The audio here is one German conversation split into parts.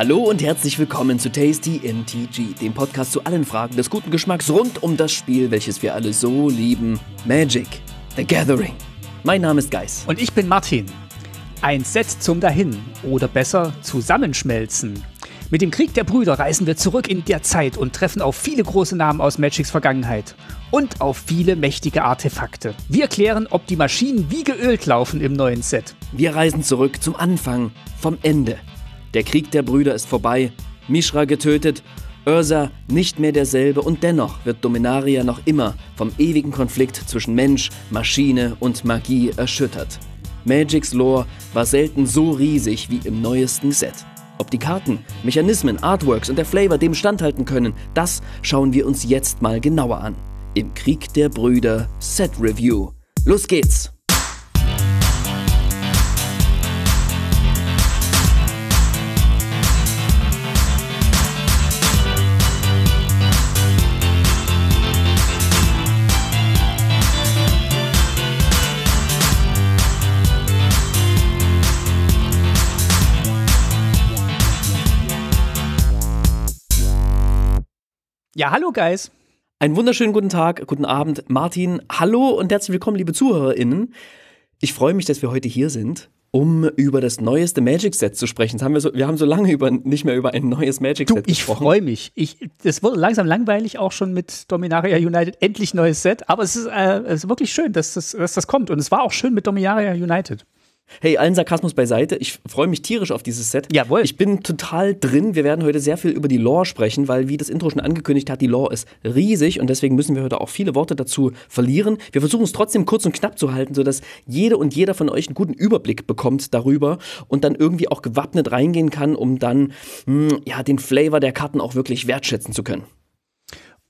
Hallo und herzlich willkommen zu Tasty MTG, dem Podcast zu allen Fragen des guten Geschmacks rund um das Spiel, welches wir alle so lieben: Magic, The Gathering. Mein Name ist Geis. Und ich bin Martin. Ein Set zum Dahin oder besser Zusammenschmelzen. Mit dem Krieg der Brüder reisen wir zurück in der Zeit und treffen auf viele große Namen aus Magics Vergangenheit und auf viele mächtige Artefakte. Wir klären, ob die Maschinen wie geölt laufen im neuen Set. Wir reisen zurück zum Anfang, vom Ende der Krieg der Brüder ist vorbei, Mishra getötet, Ursa nicht mehr derselbe und dennoch wird Dominaria noch immer vom ewigen Konflikt zwischen Mensch, Maschine und Magie erschüttert. Magics Lore war selten so riesig wie im neuesten Set. Ob die Karten, Mechanismen, Artworks und der Flavor dem standhalten können, das schauen wir uns jetzt mal genauer an. Im Krieg der Brüder Set Review. Los geht's! Ja, hallo Guys. Einen wunderschönen guten Tag, guten Abend, Martin. Hallo und herzlich willkommen, liebe ZuhörerInnen. Ich freue mich, dass wir heute hier sind, um über das neueste Magic Set zu sprechen. Das haben wir, so, wir haben so lange über, nicht mehr über ein neues Magic Set du, ich gesprochen. Ich freue mich. es wurde langsam langweilig, auch schon mit Dominaria United. Endlich neues Set. Aber es ist, äh, es ist wirklich schön, dass das, dass das kommt. Und es war auch schön mit Dominaria United. Hey, allen Sarkasmus beiseite. Ich freue mich tierisch auf dieses Set. Jawohl. Ich bin total drin. Wir werden heute sehr viel über die Lore sprechen, weil, wie das Intro schon angekündigt hat, die Lore ist riesig und deswegen müssen wir heute auch viele Worte dazu verlieren. Wir versuchen es trotzdem kurz und knapp zu halten, sodass jede und jeder von euch einen guten Überblick bekommt darüber und dann irgendwie auch gewappnet reingehen kann, um dann mh, hm, ja, den Flavor der Karten auch wirklich wertschätzen zu können.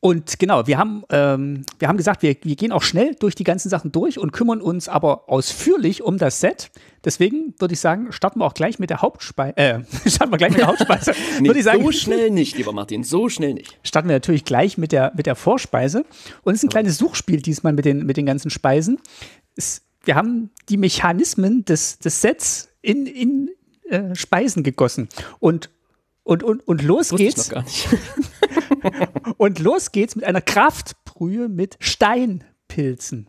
Und genau, wir haben, ähm, wir haben gesagt, wir, wir gehen auch schnell durch die ganzen Sachen durch und kümmern uns aber ausführlich um das Set. Deswegen würde ich sagen, starten wir auch gleich mit der Hauptspeise. Äh, starten wir gleich mit der Hauptspeise. nee, ich sagen, so schnell nicht, lieber Martin, so schnell nicht. Starten wir natürlich gleich mit der, mit der Vorspeise. Und es ist ein kleines Suchspiel diesmal mit den, mit den ganzen Speisen. Es, wir haben die Mechanismen des, des Sets in, in äh, Speisen gegossen. Und und, und, und los geht's. und los geht's mit einer Kraftbrühe mit Steinpilzen.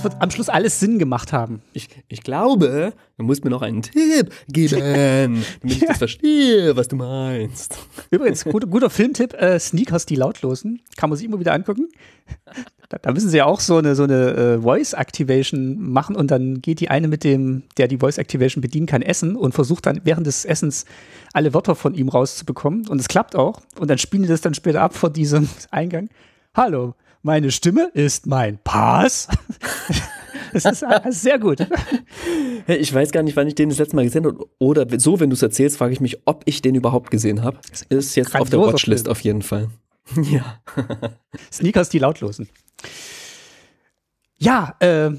Es wird am Schluss alles Sinn gemacht haben. Ich, ich glaube, du musst mir noch einen Tipp geben, damit ich das verstehe, was du meinst. Übrigens, gut, guter Filmtipp, äh, Sneakers, die lautlosen. Kann man sich immer wieder angucken. Da, da müssen sie ja auch so eine, so eine äh, Voice Activation machen und dann geht die eine mit dem, der die Voice Activation bedienen kann, essen und versucht dann während des Essens alle Wörter von ihm rauszubekommen. Und es klappt auch. Und dann spielen die das dann später ab vor diesem Eingang. Hallo, meine Stimme ist mein Pass. Das ist sehr gut. Ich weiß gar nicht, wann ich den das letzte Mal gesehen habe. Oder so, wenn du es erzählst, frage ich mich, ob ich den überhaupt gesehen habe. Ist jetzt auf der Watchlist auf jeden Fall. Ja. Sneakers, die lautlosen. Ja, äh,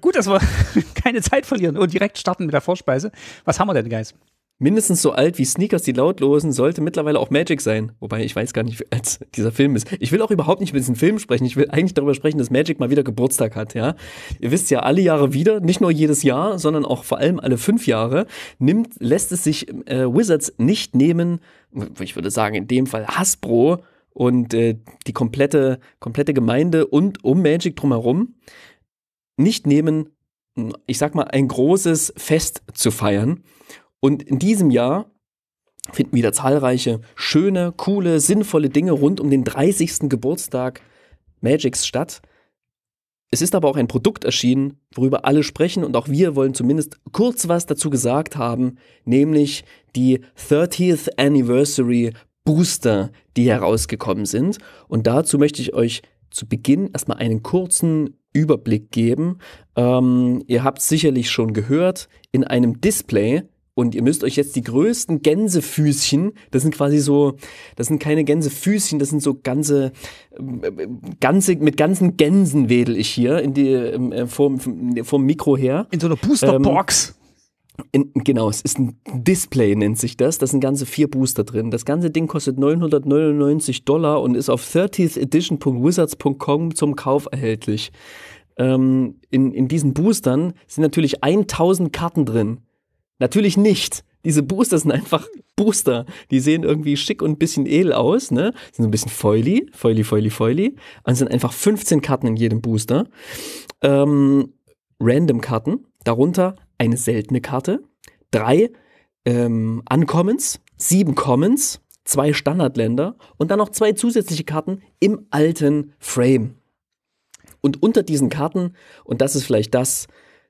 gut, dass wir keine Zeit verlieren und direkt starten mit der Vorspeise. Was haben wir denn, Guys? mindestens so alt wie Sneakers die Lautlosen sollte mittlerweile auch Magic sein. Wobei ich weiß gar nicht, wie alt dieser Film ist. Ich will auch überhaupt nicht mit diesem Film sprechen. Ich will eigentlich darüber sprechen, dass Magic mal wieder Geburtstag hat, ja. Ihr wisst ja, alle Jahre wieder, nicht nur jedes Jahr, sondern auch vor allem alle fünf Jahre, nimmt, lässt es sich äh, Wizards nicht nehmen, ich würde sagen, in dem Fall Hasbro und äh, die komplette, komplette Gemeinde und um Magic drumherum nicht nehmen, ich sag mal, ein großes Fest zu feiern. Und in diesem Jahr finden wieder zahlreiche schöne, coole, sinnvolle Dinge rund um den 30. Geburtstag Magics statt. Es ist aber auch ein Produkt erschienen, worüber alle sprechen und auch wir wollen zumindest kurz was dazu gesagt haben, nämlich die 30th Anniversary Booster, die herausgekommen sind. Und dazu möchte ich euch zu Beginn erstmal einen kurzen Überblick geben. Ähm, ihr habt sicherlich schon gehört, in einem Display und ihr müsst euch jetzt die größten Gänsefüßchen, das sind quasi so, das sind keine Gänsefüßchen, das sind so ganze, ähm, ganze mit ganzen Gänsen wedel ich hier in die, ähm, äh, vom, vom Mikro her. In so einer Boosterbox. Ähm, in, genau, es ist ein Display, nennt sich das. Da sind ganze vier Booster drin. Das ganze Ding kostet 999 Dollar und ist auf 30thedition.wizards.com zum Kauf erhältlich. Ähm, in, in diesen Boostern sind natürlich 1000 Karten drin. Natürlich nicht. Diese Booster sind einfach Booster. Die sehen irgendwie schick und ein bisschen edel aus, ne? Sind so ein bisschen foily, foily, foily, foily. Und sind einfach 15 Karten in jedem Booster. Ähm, Random-Karten. Darunter eine seltene Karte. Drei ähm, Uncommons. Sieben Commons. Zwei Standardländer. Und dann noch zwei zusätzliche Karten im alten Frame. Und unter diesen Karten, und das ist vielleicht das,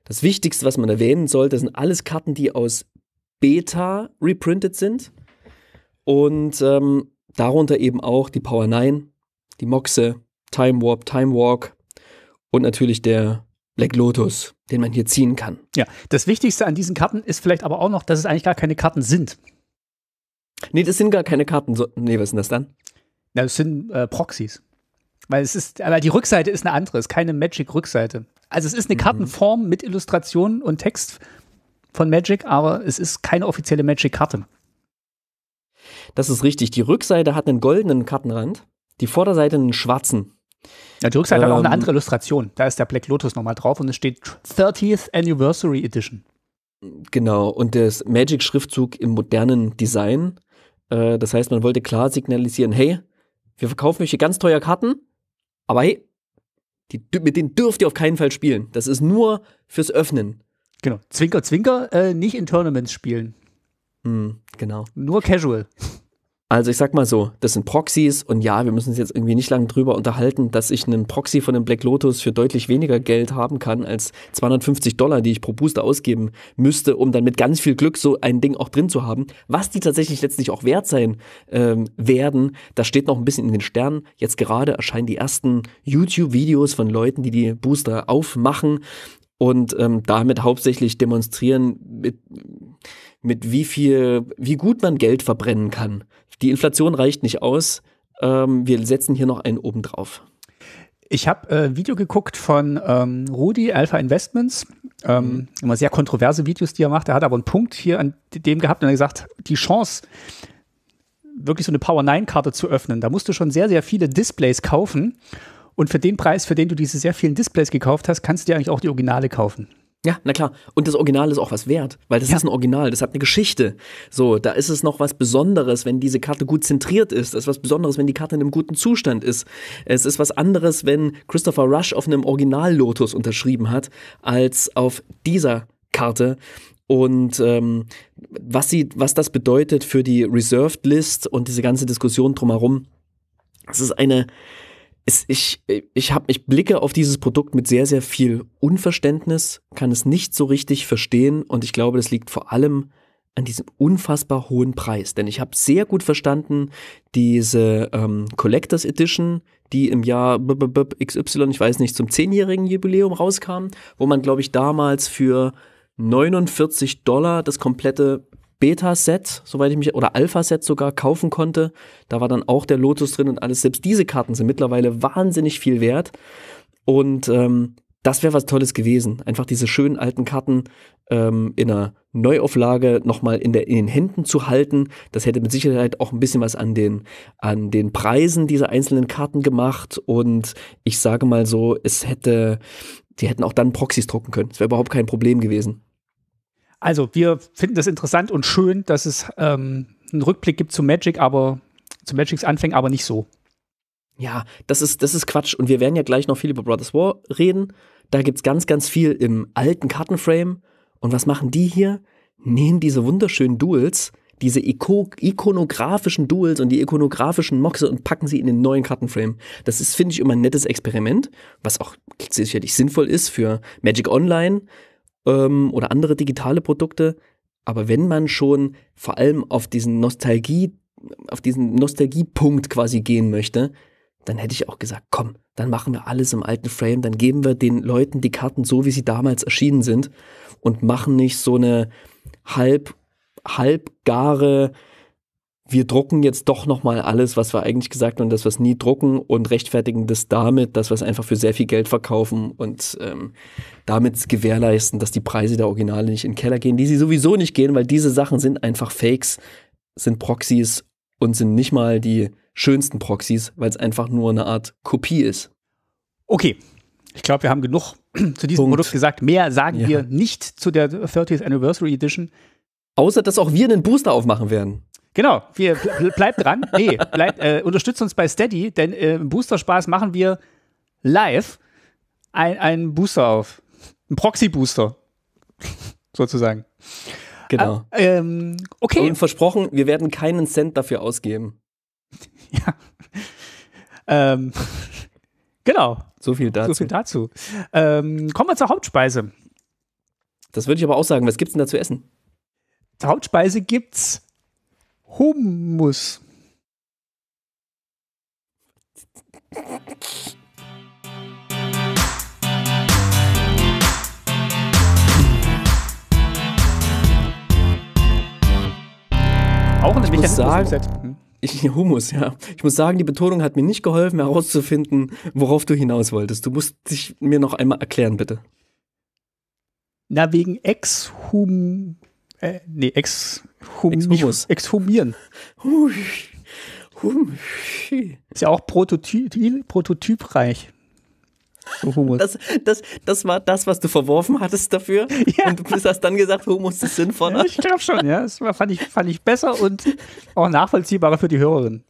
das Wichtigste, was man erwähnen sollte, sind alles Karten, die aus Beta reprintet sind. Und ähm, darunter eben auch die Power 9, die Moxe, Time Warp, Time Walk und natürlich der Black Lotus, den man hier ziehen kann. Ja, das Wichtigste an diesen Karten ist vielleicht aber auch noch, dass es eigentlich gar keine Karten sind. Nee, das sind gar keine Karten. So, nee, was sind das dann? Na, das sind äh, Proxys. Weil es ist, aber die Rückseite ist eine andere, es ist keine Magic-Rückseite. Also es ist eine mhm. Kartenform mit Illustrationen und Text von Magic, aber es ist keine offizielle Magic-Karte. Das ist richtig. Die Rückseite hat einen goldenen Kartenrand, die Vorderseite einen schwarzen. Ja, die Rückseite ähm, hat auch eine ähm, andere Illustration. Da ist der Black Lotus nochmal drauf und es steht 30th Anniversary Edition. Genau, und das Magic-Schriftzug im modernen Design. Äh, das heißt, man wollte klar signalisieren, hey, wir verkaufen euch hier ganz teuer Karten, aber hey, die, mit denen dürft ihr auf keinen Fall spielen. Das ist nur fürs Öffnen. Genau. Zwinker, Zwinker, äh, nicht in Tournaments spielen. Mm, genau. Nur Casual. Also ich sag mal so, das sind Proxys und ja, wir müssen uns jetzt irgendwie nicht lange drüber unterhalten, dass ich einen Proxy von einem Black Lotus für deutlich weniger Geld haben kann als 250 Dollar, die ich pro Booster ausgeben müsste, um dann mit ganz viel Glück so ein Ding auch drin zu haben. Was die tatsächlich letztlich auch wert sein ähm, werden, das steht noch ein bisschen in den Sternen. Jetzt gerade erscheinen die ersten YouTube-Videos von Leuten, die die Booster aufmachen und ähm, damit hauptsächlich demonstrieren, mit, mit wie viel, wie gut man Geld verbrennen kann. Die Inflation reicht nicht aus. Ähm, wir setzen hier noch einen oben drauf. Ich habe äh, Video geguckt von ähm, Rudi, Alpha Investments. Ähm, mhm. Immer sehr kontroverse Videos, die er macht. Er hat aber einen Punkt hier an dem gehabt und er gesagt, die Chance, wirklich so eine Power-9-Karte zu öffnen, da musst du schon sehr, sehr viele Displays kaufen. Und für den Preis, für den du diese sehr vielen Displays gekauft hast, kannst du dir eigentlich auch die Originale kaufen. Ja, na klar. Und das Original ist auch was wert, weil das ja. ist ein Original, das hat eine Geschichte. So, da ist es noch was Besonderes, wenn diese Karte gut zentriert ist. Das ist was Besonderes, wenn die Karte in einem guten Zustand ist. Es ist was anderes, wenn Christopher Rush auf einem Original-Lotus unterschrieben hat, als auf dieser Karte. Und ähm, was, sie, was das bedeutet für die Reserved List und diese ganze Diskussion drumherum, das ist eine, es, ich, ich, hab, ich blicke auf dieses Produkt mit sehr, sehr viel Unverständnis, kann es nicht so richtig verstehen und ich glaube, das liegt vor allem an diesem unfassbar hohen Preis. Denn ich habe sehr gut verstanden, diese ähm, Collectors Edition, die im Jahr b -b -b XY, ich weiß nicht, zum zehnjährigen Jubiläum rauskam, wo man, glaube ich, damals für 49 Dollar das komplette Beta-Set, soweit ich mich, oder Alpha-Set sogar kaufen konnte. Da war dann auch der Lotus drin und alles. Selbst diese Karten sind mittlerweile wahnsinnig viel wert. Und ähm, das wäre was Tolles gewesen. Einfach diese schönen alten Karten ähm, in einer Neuauflage nochmal in, in den Händen zu halten. Das hätte mit Sicherheit auch ein bisschen was an den, an den Preisen dieser einzelnen Karten gemacht. Und ich sage mal so, es hätte, die hätten auch dann Proxys drucken können. Es wäre überhaupt kein Problem gewesen. Also, wir finden das interessant und schön, dass es ähm, einen Rückblick gibt zu Magic, aber zu Magics Anfängen, aber nicht so. Ja, das ist, das ist Quatsch. Und wir werden ja gleich noch viel über Brothers War reden. Da gibt's ganz, ganz viel im alten Kartenframe. Und was machen die hier? Nähen diese wunderschönen Duels, diese Iko ikonografischen Duels und die ikonografischen Moxe und packen sie in den neuen Kartenframe. Das ist, finde ich, immer ein nettes Experiment, was auch sicherlich sinnvoll ist für Magic Online, ähm, oder andere digitale Produkte. Aber wenn man schon vor allem auf diesen Nostalgie, auf diesen Nostalgiepunkt quasi gehen möchte, dann hätte ich auch gesagt, komm, dann machen wir alles im alten Frame, dann geben wir den Leuten die Karten so, wie sie damals erschienen sind und machen nicht so eine halb, halbgare wir drucken jetzt doch nochmal alles, was wir eigentlich gesagt haben, dass wir es nie drucken und rechtfertigen das damit, dass wir es einfach für sehr viel Geld verkaufen und ähm, damit gewährleisten, dass die Preise der Originale nicht in den Keller gehen, die sie sowieso nicht gehen, weil diese Sachen sind einfach Fakes, sind Proxys und sind nicht mal die schönsten Proxys, weil es einfach nur eine Art Kopie ist. Okay, ich glaube, wir haben genug zu diesem Punkt. Produkt gesagt. Mehr sagen ja. wir nicht zu der 30th Anniversary Edition. Außer, dass auch wir einen Booster aufmachen werden. Genau, wir, bleibt dran. Nee, bleibt, äh, unterstützt uns bei Steady, denn äh, im Booster-Spaß machen wir live einen Booster auf. Ein Proxy-Booster. Sozusagen. Genau. Ah, ähm, okay. Und versprochen, wir werden keinen Cent dafür ausgeben. ja. Ähm, genau. So viel dazu. So viel dazu. Ähm, kommen wir zur Hauptspeise. Das würde ich aber auch sagen. Was gibt es denn da zu essen? Zur Hauptspeise gibt's Hummus. Auch ein ich sagen, hm? ich, Humus, ja. Ich muss sagen, die Betonung hat mir nicht geholfen, herauszufinden, worauf du hinaus wolltest. Du musst dich mir noch einmal erklären, bitte. Na, wegen ex Exhum äh, nee, exhumieren. hum, ex Exhumieren. Ist ja auch prototyp, prototypreich. So Humus. Das, das, das war das, was du verworfen hattest dafür. Ja. Und du hast dann gesagt, Humus ist sinnvoller. ich glaube schon, ja. Das fand, ich, fand ich besser und auch nachvollziehbarer für die Hörerin.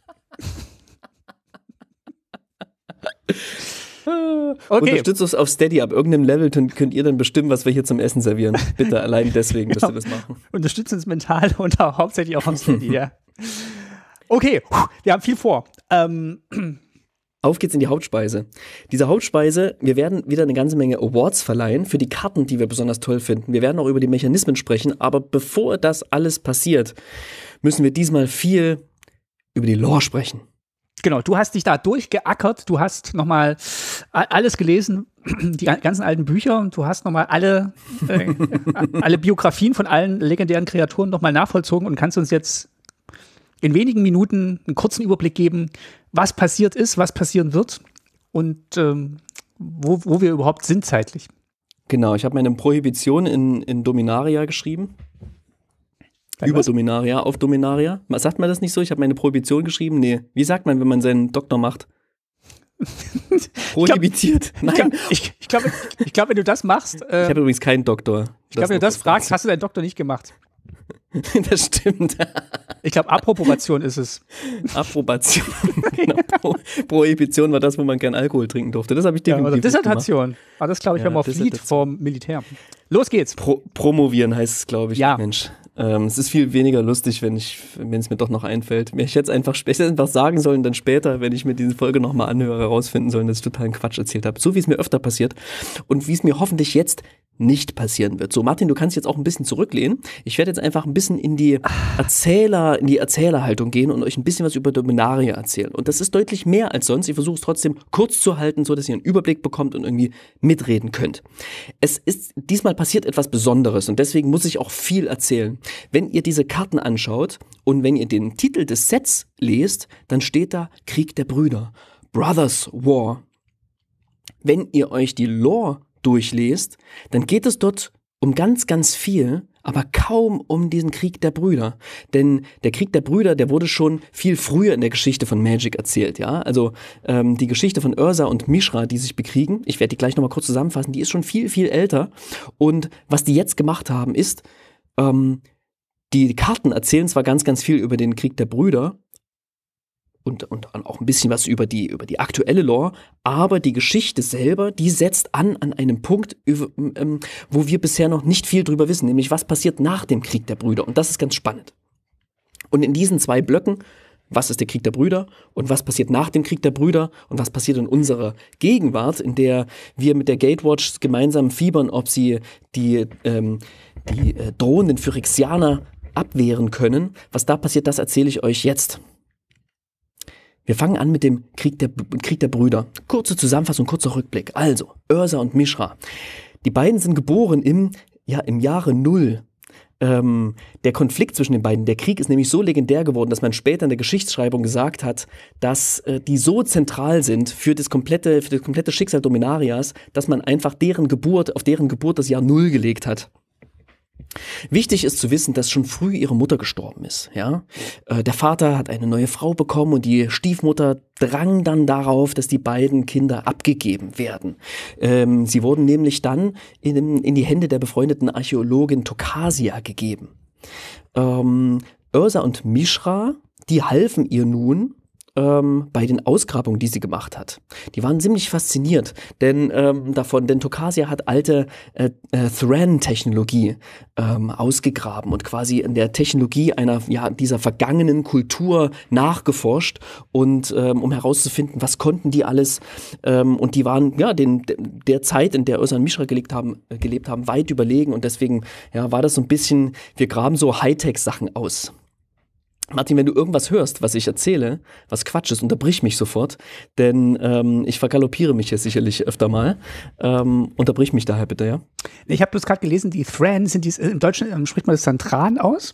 Äh, okay. Unterstützt uns auf Steady. Ab irgendeinem Level könnt ihr dann bestimmen, was wir hier zum Essen servieren. Bitte allein deswegen genau. müsst ihr das machen. Unterstützt uns mental und auch hauptsächlich auch auf Steady, ja. Okay, wir haben viel vor. Ähm. Auf geht's in die Hauptspeise. Diese Hauptspeise, wir werden wieder eine ganze Menge Awards verleihen für die Karten, die wir besonders toll finden. Wir werden auch über die Mechanismen sprechen, aber bevor das alles passiert, müssen wir diesmal viel über die Lore sprechen genau, du hast dich da durchgeackert, du hast nochmal alles gelesen, die ganzen alten Bücher und du hast nochmal alle, äh, alle Biografien von allen legendären Kreaturen nochmal nachvollzogen und kannst uns jetzt in wenigen Minuten einen kurzen Überblick geben, was passiert ist, was passieren wird und ähm, wo, wo wir überhaupt sind zeitlich. Genau, ich habe meine Prohibition in, in Dominaria geschrieben über was? Dominaria, auf Dominaria. Sagt man das nicht so? Ich habe meine Prohibition geschrieben. Nee. Wie sagt man, wenn man seinen Doktor macht? Prohibiert. Nein. Ich, ich glaube, ich, glaub, wenn du das machst. Äh, ich habe ähm, übrigens keinen Doktor. Ich glaube, wenn du das fragst, hast du deinen Doktor nicht gemacht. Das stimmt. Ich glaube, Approbation ist es. Approbation. genau. genau. Prohibition war das, wo man gern Alkohol trinken durfte. Das habe ich definitiv. Ja, also Dissertation. Aber ah, das glaube ich, ja, wir haben auf Lied vom Militär. Los geht's. Pro promovieren heißt es, glaube ich. Ja. Mensch. Ähm, es ist viel weniger lustig, wenn ich, wenn es mir doch noch einfällt. Ich hätte es einfach, ich einfach sagen sollen, dann später, wenn ich mir diese Folge nochmal anhöre, herausfinden sollen, dass ich totalen Quatsch erzählt habe. So wie es mir öfter passiert und wie es mir hoffentlich jetzt nicht passieren wird. So, Martin, du kannst jetzt auch ein bisschen zurücklehnen. Ich werde jetzt einfach ein bisschen bisschen in die ah. Erzähler, in die Erzählerhaltung gehen und euch ein bisschen was über Dominaria erzählen. Und das ist deutlich mehr als sonst. Ich versuche es trotzdem kurz zu halten, so dass ihr einen Überblick bekommt und irgendwie mitreden könnt. Es ist diesmal passiert etwas Besonderes und deswegen muss ich auch viel erzählen. Wenn ihr diese Karten anschaut und wenn ihr den Titel des Sets lest, dann steht da Krieg der Brüder. Brothers War. Wenn ihr euch die Lore durchlest, dann geht es dort um ganz, ganz viel, aber kaum um diesen Krieg der Brüder. Denn der Krieg der Brüder, der wurde schon viel früher in der Geschichte von Magic erzählt, ja. Also ähm, die Geschichte von Ursa und Mishra, die sich bekriegen, ich werde die gleich nochmal kurz zusammenfassen, die ist schon viel, viel älter. Und was die jetzt gemacht haben, ist, ähm, die Karten erzählen zwar ganz, ganz viel über den Krieg der Brüder, und, und auch ein bisschen was über die, über die aktuelle Lore, aber die Geschichte selber, die setzt an an einem Punkt, ähm, wo wir bisher noch nicht viel drüber wissen, nämlich was passiert nach dem Krieg der Brüder. Und das ist ganz spannend. Und in diesen zwei Blöcken, was ist der Krieg der Brüder und was passiert nach dem Krieg der Brüder und was passiert in unserer Gegenwart, in der wir mit der Gatewatch gemeinsam fiebern, ob sie die, ähm, die äh, drohenden Phyrexianer abwehren können. Was da passiert, das erzähle ich euch jetzt. Wir fangen an mit dem Krieg der, Krieg der Brüder. Kurze Zusammenfassung, kurzer Rückblick. Also, Ursa und Mishra. Die beiden sind geboren im, ja, im Jahre Null. Ähm, der Konflikt zwischen den beiden, der Krieg ist nämlich so legendär geworden, dass man später in der Geschichtsschreibung gesagt hat, dass äh, die so zentral sind für das komplette, für das komplette Schicksal Dominarias, dass man einfach deren Geburt, auf deren Geburt das Jahr Null gelegt hat. Wichtig ist zu wissen, dass schon früh ihre Mutter gestorben ist. Ja? Äh, der Vater hat eine neue Frau bekommen und die Stiefmutter drang dann darauf, dass die beiden Kinder abgegeben werden. Ähm, sie wurden nämlich dann in, in, die Hände der befreundeten Archäologin Tokasia gegeben. Ähm, Ursa und Mishra, die halfen ihr nun, ähm, bei den Ausgrabungen, die sie gemacht hat. Die waren ziemlich fasziniert denn, ähm, davon, denn Tokasia hat alte äh, äh, Thran-Technologie ähm, ausgegraben und quasi in der Technologie einer ja, dieser vergangenen Kultur nachgeforscht und ähm, um herauszufinden, was konnten die alles ähm, und die waren ja den, der Zeit, in der Özan Mishra gelebt haben, äh, gelebt haben, weit überlegen und deswegen ja, war das so ein bisschen, wir graben so Hightech-Sachen aus. Martin, wenn du irgendwas hörst, was ich erzähle, was Quatsch ist, unterbrich mich sofort, denn ähm, ich vergaloppiere mich jetzt sicherlich öfter mal. Ähm, unterbrich mich daher bitte, ja? Ich habe bloß gerade gelesen, die Thran sind die, im Deutschen ähm, spricht man das dann Tran aus?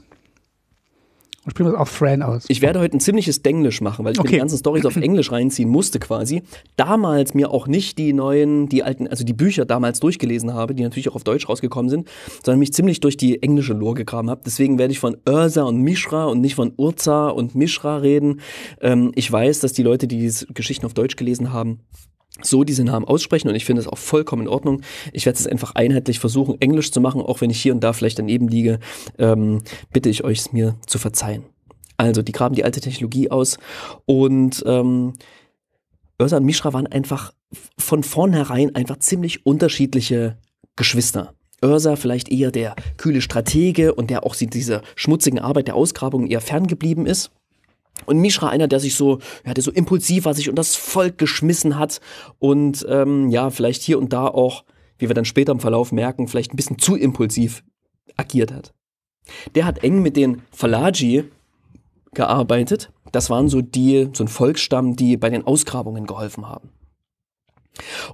Und sprechen wir auch Fran aus. Ich werde heute ein ziemliches Denglisch machen, weil ich okay. mir die ganzen Stories auf Englisch reinziehen musste quasi. Damals mir auch nicht die neuen, die alten, also die Bücher damals durchgelesen habe, die natürlich auch auf Deutsch rausgekommen sind, sondern mich ziemlich durch die englische Lore gegraben habe. Deswegen werde ich von Ursa und Mishra und nicht von Urza und Mishra reden. Ähm, ich weiß, dass die Leute, die diese Geschichten auf Deutsch gelesen haben, so diese Namen aussprechen und ich finde es auch vollkommen in Ordnung. Ich werde es einfach einheitlich versuchen, Englisch zu machen, auch wenn ich hier und da vielleicht daneben liege, ähm, bitte ich euch es mir zu verzeihen. Also, die graben die alte Technologie aus und ähm, Börse und Mishra waren einfach von vornherein einfach ziemlich unterschiedliche Geschwister. Ursa vielleicht eher der kühle Stratege und der auch dieser schmutzigen Arbeit der Ausgrabung eher ferngeblieben ist. Und Mishra, einer, der sich so, ja, der so impulsiv war, sich unter das Volk geschmissen hat und ähm, ja, vielleicht hier und da auch, wie wir dann später im Verlauf merken, vielleicht ein bisschen zu impulsiv agiert hat. Der hat eng mit den Falaji gearbeitet. Das waren so die, so ein Volksstamm, die bei den Ausgrabungen geholfen haben.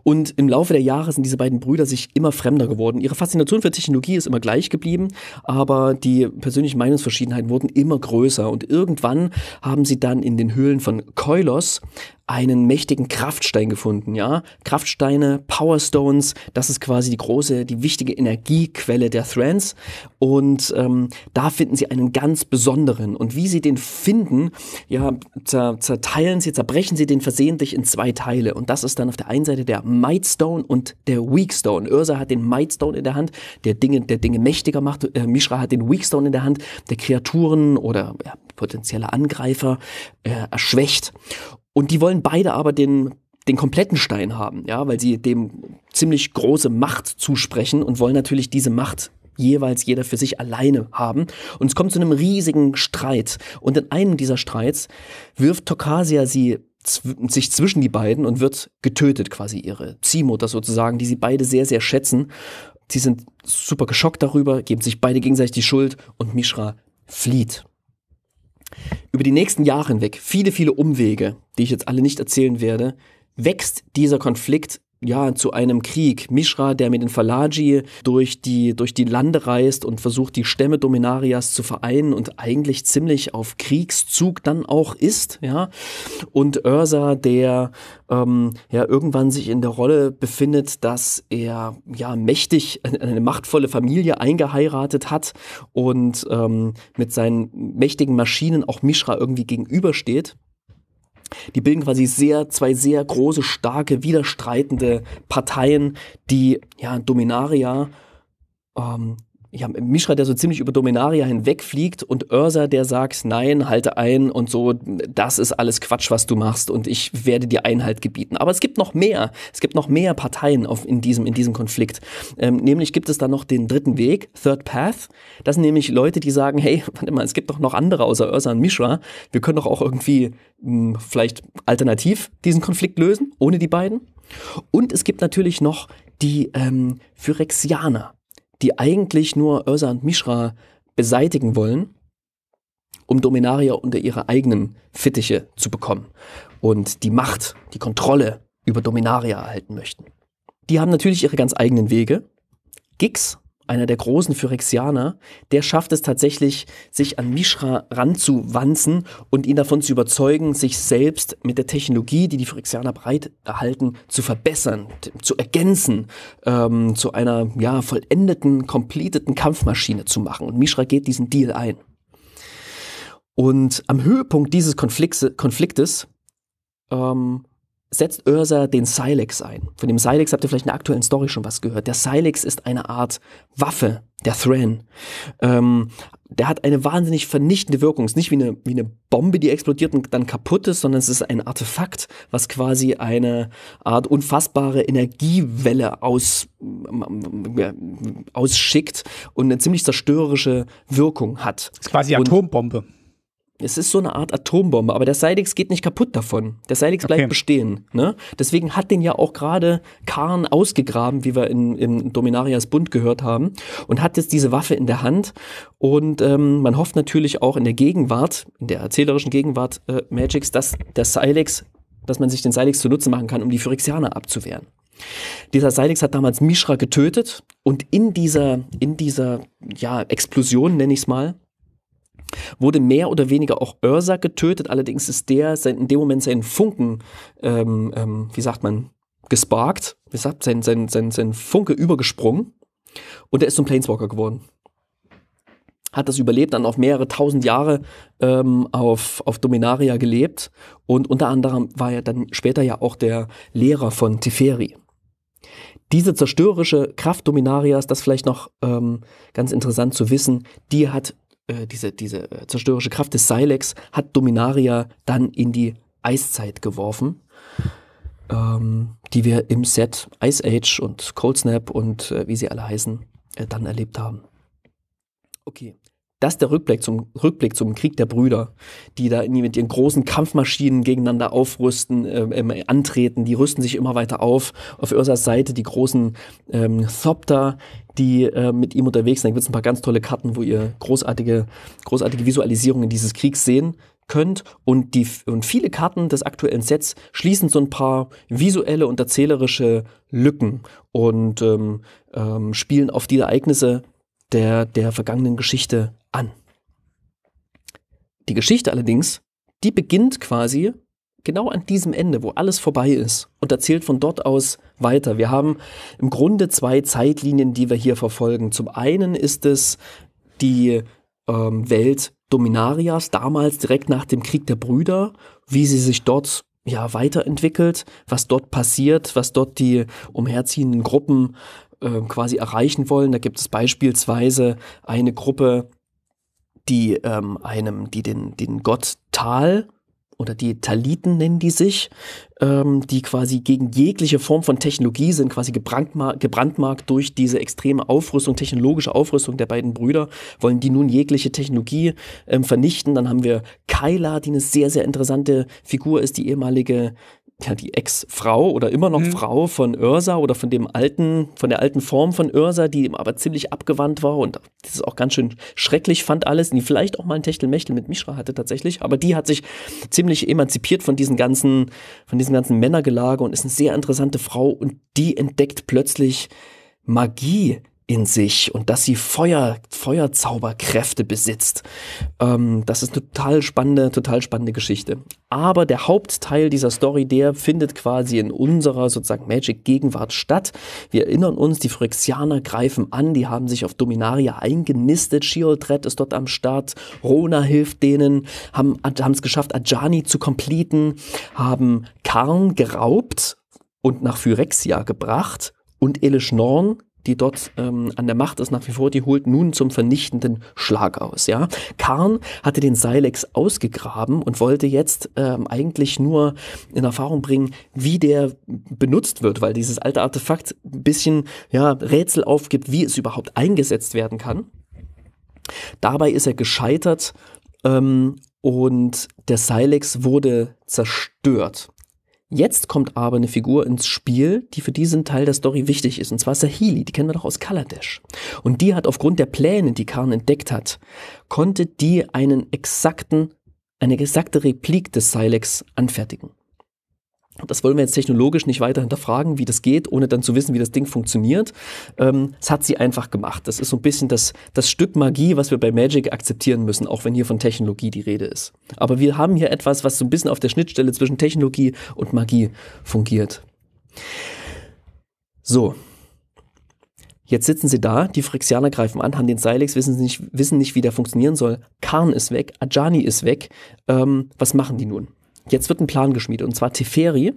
Und im Laufe der Jahre sind diese beiden Brüder sich immer fremder geworden. Ihre Faszination für Technologie ist immer gleich geblieben, aber die persönlichen Meinungsverschiedenheiten wurden immer größer. Und irgendwann haben sie dann in den Höhlen von Koilos einen mächtigen Kraftstein gefunden, ja? Kraftsteine, Powerstones, das ist quasi die große, die wichtige Energiequelle der Thrans. Und ähm, da finden sie einen ganz besonderen. Und wie sie den finden, ja, zer zerteilen sie, zerbrechen sie den versehentlich in zwei Teile. Und das ist dann auf der einen Seite der Mightstone und der Weakstone. Ursa hat den Mightstone in der Hand, der Dinge, der Dinge mächtiger macht. Äh, Mishra hat den Weakstone in der Hand, der Kreaturen oder ja, potenzieller Angreifer äh, erschwächt. Und die wollen beide aber den, den kompletten Stein haben, ja, weil sie dem ziemlich große Macht zusprechen und wollen natürlich diese Macht jeweils jeder für sich alleine haben. Und es kommt zu einem riesigen Streit. Und in einem dieser Streits wirft Tokasia sie sich zwischen die beiden und wird getötet, quasi ihre Ziehmutter sozusagen, die sie beide sehr, sehr schätzen. Sie sind super geschockt darüber, geben sich beide gegenseitig die Schuld und Mishra flieht über die nächsten Jahre hinweg, viele, viele Umwege, die ich jetzt alle nicht erzählen werde, wächst dieser Konflikt ja, zu einem Krieg. Mishra, der mit den Falaji durch die, durch die Lande reist und versucht, die Stämme Dominarias zu vereinen und eigentlich ziemlich auf Kriegszug dann auch ist, ja. Und Ursa, der ähm, ja irgendwann sich in der Rolle befindet, dass er ja mächtig eine machtvolle Familie eingeheiratet hat und ähm, mit seinen mächtigen Maschinen auch Mishra irgendwie gegenübersteht. Die bilden quasi sehr, zwei sehr große, starke, widerstreitende Parteien, die ja, Dominaria ähm, ja, Mishra, der so ziemlich über Dominaria hinwegfliegt und Ursa, der sagt, nein, halte ein und so, das ist alles Quatsch, was du machst und ich werde dir Einhalt gebieten. Aber es gibt noch mehr, es gibt noch mehr Parteien auf, in, diesem, in diesem Konflikt. Ähm, nämlich gibt es da noch den dritten Weg, Third Path. Das sind nämlich Leute, die sagen, hey, warte mal, es gibt doch noch andere außer Ursa und Mishra. Wir können doch auch irgendwie mh, hm, vielleicht alternativ diesen Konflikt lösen, ohne die beiden. Und es gibt natürlich noch die ähm, Phyrexianer die eigentlich nur Ursa und Mishra beseitigen wollen, um Dominaria unter ihre eigenen Fittiche zu bekommen und die Macht, die Kontrolle über Dominaria erhalten möchten. Die haben natürlich ihre ganz eigenen Wege. Gix einer der großen Phyrexianer, der schafft es tatsächlich, sich an Mishra ranzuwanzen und ihn davon zu überzeugen, sich selbst mit der Technologie, die die Phyrexianer breit erhalten, zu verbessern, zu ergänzen, ähm, zu einer ja, vollendeten, completeten Kampfmaschine zu machen. Und Mishra geht diesen Deal ein. Und am Höhepunkt dieses Konflikte, Konfliktes ähm, setzt Ursa den Silex ein. Von dem Silex habt ihr vielleicht in der aktuellen Story schon was gehört. Der Silex ist eine Art Waffe, der Thran. Ähm, der hat eine wahnsinnig vernichtende Wirkung. Es ist nicht wie eine, wie eine Bombe, die explodiert und dann kaputt ist, sondern es ist ein Artefakt, was quasi eine Art unfassbare Energiewelle aus, äh, ausschickt und eine ziemlich zerstörerische Wirkung hat. Das ist quasi Atombombe. Es ist so eine Art Atombombe, aber der Silex geht nicht kaputt davon. Der Silex bleibt okay. bestehen. Ne? Deswegen hat den ja auch gerade Karn ausgegraben, wie wir in, in Dominarias Bund gehört haben, und hat jetzt diese Waffe in der Hand. Und ähm, man hofft natürlich auch in der Gegenwart, in der erzählerischen Gegenwart äh, Magics, dass der Silex, dass man sich den Silex zunutze machen kann, um die Phyrexianer abzuwehren. Dieser Silex hat damals Mishra getötet und in dieser, in dieser ja, Explosion, nenne ich es mal, wurde mehr oder weniger auch Ursa getötet. Allerdings ist der sein, in dem Moment seinen Funken, ähm, ähm, wie sagt man, gesparkt, wie sagt, sein, sein, sein, sein Funke übergesprungen und er ist zum Planeswalker geworden. Hat das überlebt, dann auf mehrere tausend Jahre ähm, auf, auf Dominaria gelebt und unter anderem war er dann später ja auch der Lehrer von Tiferi. Diese zerstörerische Kraft Dominarias, das vielleicht noch ähm, ganz interessant zu wissen, die hat äh, diese, diese äh, zerstörerische Kraft des Silex hat Dominaria dann in die Eiszeit geworfen, ähm, die wir im Set Ice Age und Cold Snap und äh, wie sie alle heißen, äh, dann erlebt haben. Okay. Das ist der Rückblick zum, Rückblick zum Krieg der Brüder, die da mit ihren großen Kampfmaschinen gegeneinander aufrüsten, ähm, ähm, antreten. Die rüsten sich immer weiter auf. Auf Ursas Seite die großen ähm, Thopter, die äh, mit ihm unterwegs sind. Da gibt es ein paar ganz tolle Karten, wo ihr großartige, großartige Visualisierungen dieses Kriegs sehen könnt. Und, die, und viele Karten des aktuellen Sets schließen so ein paar visuelle und erzählerische Lücken und ähm, ähm, spielen auf die Ereignisse der, der vergangenen Geschichte an. Die Geschichte allerdings, die beginnt quasi genau an diesem Ende, wo alles vorbei ist und erzählt von dort aus weiter. Wir haben im Grunde zwei Zeitlinien, die wir hier verfolgen. Zum einen ist es die ähm, Welt Dominarias, damals direkt nach dem Krieg der Brüder, wie sie sich dort ja weiterentwickelt, was dort passiert, was dort die umherziehenden Gruppen äh, quasi erreichen wollen. Da gibt es beispielsweise eine Gruppe, die ähm, einem, die den, den Gott Tal oder die Taliten nennen die sich, ähm, die quasi gegen jegliche Form von Technologie sind, quasi gebrandmarkt durch diese extreme Aufrüstung, technologische Aufrüstung der beiden Brüder, wollen die nun jegliche Technologie ähm, vernichten. Dann haben wir Kyla, die eine sehr, sehr interessante Figur ist, die ehemalige ja, die Ex-Frau oder immer noch mhm. Frau von Ursa oder von dem alten, von der alten Form von Ursa, die ihm aber ziemlich abgewandt war und das ist auch ganz schön schrecklich fand alles, und die vielleicht auch mal ein Techtelmechtel mit Mishra hatte tatsächlich, aber die hat sich ziemlich emanzipiert von diesen ganzen, von diesen ganzen Männergelage und ist eine sehr interessante Frau und die entdeckt plötzlich Magie, in sich und dass sie Feuer, Feuerzauberkräfte besitzt. Ähm, das ist eine total spannende, total spannende Geschichte. Aber der Hauptteil dieser Story, der findet quasi in unserer sozusagen Magic-Gegenwart statt. Wir erinnern uns, die Phyrexianer greifen an, die haben sich auf Dominaria eingenistet. Sheoltred ist dort am Start, Rona hilft denen, haben es geschafft, Ajani zu completen, haben Karn geraubt und nach Phyrexia gebracht und Elish Norn die dort ähm, an der Macht ist nach wie vor, die holt nun zum vernichtenden Schlag aus. Ja? Karn hatte den Silex ausgegraben und wollte jetzt ähm, eigentlich nur in Erfahrung bringen, wie der benutzt wird, weil dieses alte Artefakt ein bisschen ja, Rätsel aufgibt, wie es überhaupt eingesetzt werden kann. Dabei ist er gescheitert ähm, und der Silex wurde zerstört. Jetzt kommt aber eine Figur ins Spiel, die für diesen Teil der Story wichtig ist. Und zwar Sahili, die kennen wir doch aus Kaladesh. Und die hat aufgrund der Pläne, die Karn entdeckt hat, konnte die einen exakten, eine exakte Replik des Silex anfertigen. Das wollen wir jetzt technologisch nicht weiter hinterfragen, wie das geht, ohne dann zu wissen, wie das Ding funktioniert. Ähm, hat sie einfach gemacht. Das ist so ein bisschen das, das Stück Magie, was wir bei Magic akzeptieren müssen, auch wenn hier von Technologie die Rede ist. Aber wir haben hier etwas, was so ein bisschen auf der Schnittstelle zwischen Technologie und Magie fungiert. So. Jetzt sitzen sie da, die Frixianer greifen an, haben den Silex, wissen nicht, wissen nicht, wie der funktionieren soll. Karn ist weg, Ajani ist weg. Ähm, was machen die nun? jetzt wird ein Plan geschmiedet und zwar Teferi,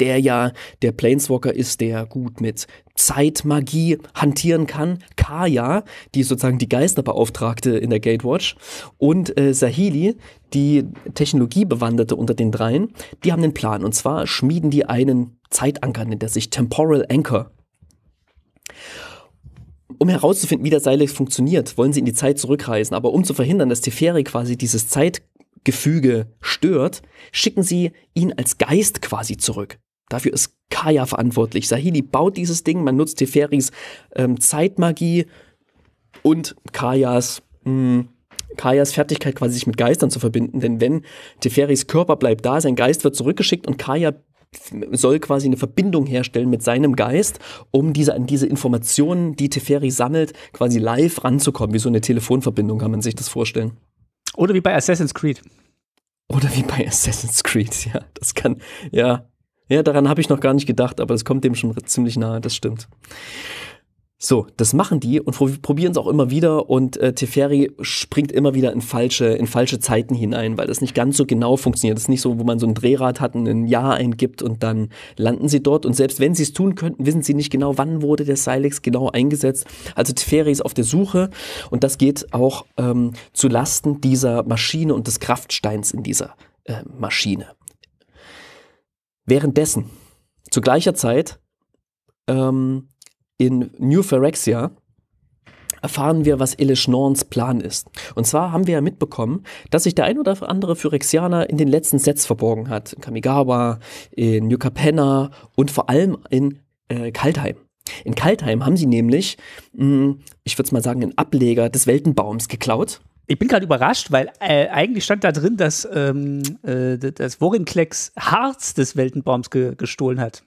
der ja der Planeswalker ist, der gut mit Zeitmagie hantieren kann, Kaya, die sozusagen die Geisterbeauftragte in der Gatewatch, und äh, Sahili, die Technologiebewanderte unter den dreien, die haben den Plan. Und zwar schmieden die einen Zeitanker, nennt er sich Temporal Anchor. Um herauszufinden, wie der Silex funktioniert, wollen sie in die Zeit zurückreisen. Aber um zu verhindern, dass Teferi quasi dieses Zeit Gefüge stört, schicken sie ihn als Geist quasi zurück. Dafür ist Kaya verantwortlich. Sahili baut dieses Ding, man nutzt Teferis ähm, Zeitmagie und Kayas, mh, hm, Kayas Fertigkeit quasi sich mit Geistern zu verbinden. Denn wenn Teferis Körper bleibt da, sein Geist wird zurückgeschickt und Kaya soll quasi eine Verbindung herstellen mit seinem Geist, um diese, an diese Informationen, die Teferi sammelt, quasi live ranzukommen. Wie so eine Telefonverbindung kann man sich das vorstellen. Oder wie bei Assassin's Creed. Oder wie bei Assassin's Creed, ja. Das kann, ja. Ja, daran habe ich noch gar nicht gedacht, aber es kommt dem schon ziemlich nahe, das stimmt. So, das machen die und probieren es auch immer wieder und äh, Teferi springt immer wieder in falsche, in falsche Zeiten hinein, weil das nicht ganz so genau funktioniert. Das ist nicht so, wo man so ein Drehrad hat und ein Jahr eingibt und dann landen sie dort. Und selbst wenn sie es tun könnten, wissen sie nicht genau, wann wurde der Silex genau eingesetzt. Also Teferi ist auf der Suche und das geht auch ähm, zu Lasten dieser Maschine und des Kraftsteins in dieser äh, Maschine. Währenddessen, zu gleicher Zeit, ähm, in New Phyrexia erfahren wir, was Elish Norns Plan ist. Und zwar haben wir ja mitbekommen, dass sich der ein oder andere Phyrexianer in den letzten Sets verborgen hat. In Kamigawa, in New Capenna und vor allem in äh, Kaltheim. In Kaltheim haben sie nämlich, mh, hm, ich würde es mal sagen, einen Ableger des Weltenbaums geklaut. Ich bin gerade überrascht, weil äh, eigentlich stand da drin, dass, ähm, äh, dass Vorinklex Harz des Weltenbaums ge gestohlen hat.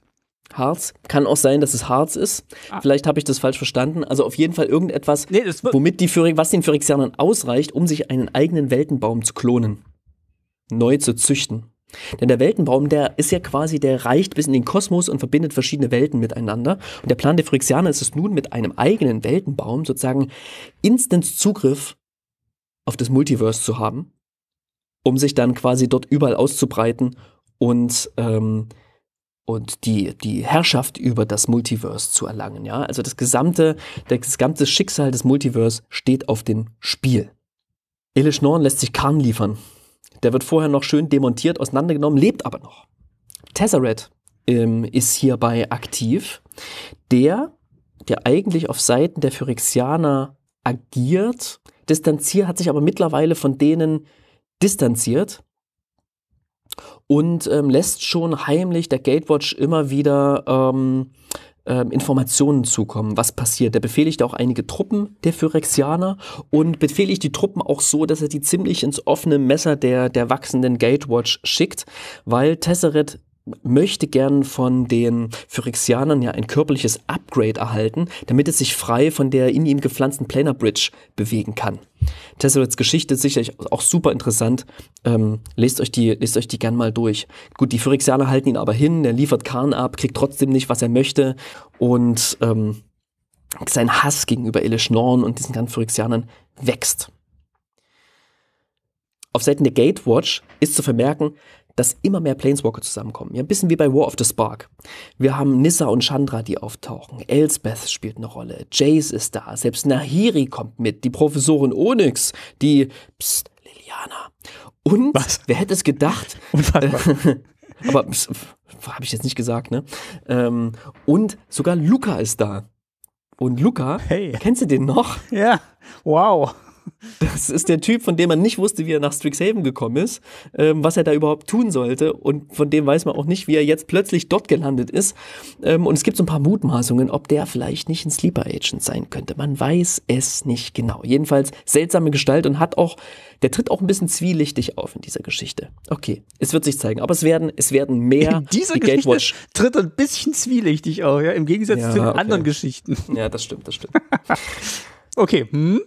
Harz. Kann auch sein, dass es Harz ist. Ah. Vielleicht habe ich das falsch verstanden. Also auf jeden Fall irgendetwas, nee, womit die Phyri was den Phyrexianern ausreicht, um sich einen eigenen Weltenbaum zu klonen. Neu zu züchten. Denn der Weltenbaum, der ist ja quasi, der reicht bis in den Kosmos und verbindet verschiedene Welten miteinander. Und der Plan der Phyrexianer ist es nun, mit einem eigenen Weltenbaum sozusagen instant Zugriff auf das Multiverse zu haben, um sich dann quasi dort überall auszubreiten und ähm, und die, die Herrschaft über das Multiverse zu erlangen. Ja? Also das gesamte, das gesamte Schicksal des Multiverse steht auf dem Spiel. Elish Norn lässt sich Kahn liefern. Der wird vorher noch schön demontiert, auseinandergenommen, lebt aber noch. Tesseret ähm, ist hierbei aktiv. Der, der eigentlich auf Seiten der Phyrexianer agiert, distanziert, hat sich aber mittlerweile von denen distanziert und ähm, lässt schon heimlich der Gatewatch immer wieder ähm, ähm, Informationen zukommen, was passiert. Der befehligt auch einige Truppen der Phyrexianer und befehligt die Truppen auch so, dass er die ziemlich ins offene Messer der, der wachsenden Gatewatch schickt, weil Tesseret möchte gern von den Phyrexianern ja ein körperliches Upgrade erhalten, damit es sich frei von der in ihm gepflanzten Planar Bridge bewegen kann. Tesserets Geschichte ist sicherlich auch super interessant. Ähm, lest, euch die, lest euch die gern mal durch. Gut, die Phyrexianer halten ihn aber hin, er liefert Karn ab, kriegt trotzdem nicht, was er möchte und ähm, sein Hass gegenüber Elish Norn und diesen ganzen Phyrexianern wächst. Auf Seiten der Gatewatch ist zu vermerken, dass immer mehr Planeswalker zusammenkommen. Ja, ein bisschen wie bei War of the Spark. Wir haben Nissa und Chandra, die auftauchen. Elsbeth spielt eine Rolle. Jace ist da. Selbst Nahiri kommt mit. Die Professorin Onyx. Die, Psst, Liliana. Und, Was? wer hätte es gedacht? Unfassbar. aber habe ich jetzt nicht gesagt, ne? Ähm, und sogar Luca ist da. Und Luca, hey. kennst du den noch? Ja, wow. Das ist der Typ, von dem man nicht wusste, wie er nach Strixhaven gekommen ist, ähm, was er da überhaupt tun sollte. Und von dem weiß man auch nicht, wie er jetzt plötzlich dort gelandet ist. Ähm, und es gibt so ein paar Mutmaßungen, ob der vielleicht nicht ein Sleeper Agent sein könnte. Man weiß es nicht genau. Jedenfalls seltsame Gestalt und hat auch, der tritt auch ein bisschen zwielichtig auf in dieser Geschichte. Okay, es wird sich zeigen. Aber es werden, es werden mehr. In dieser die Geschichte Gatewatch. tritt ein bisschen zwielichtig auf, ja, im Gegensatz ja, zu den okay. anderen Geschichten. Ja, das stimmt, das stimmt. Okay. Hm?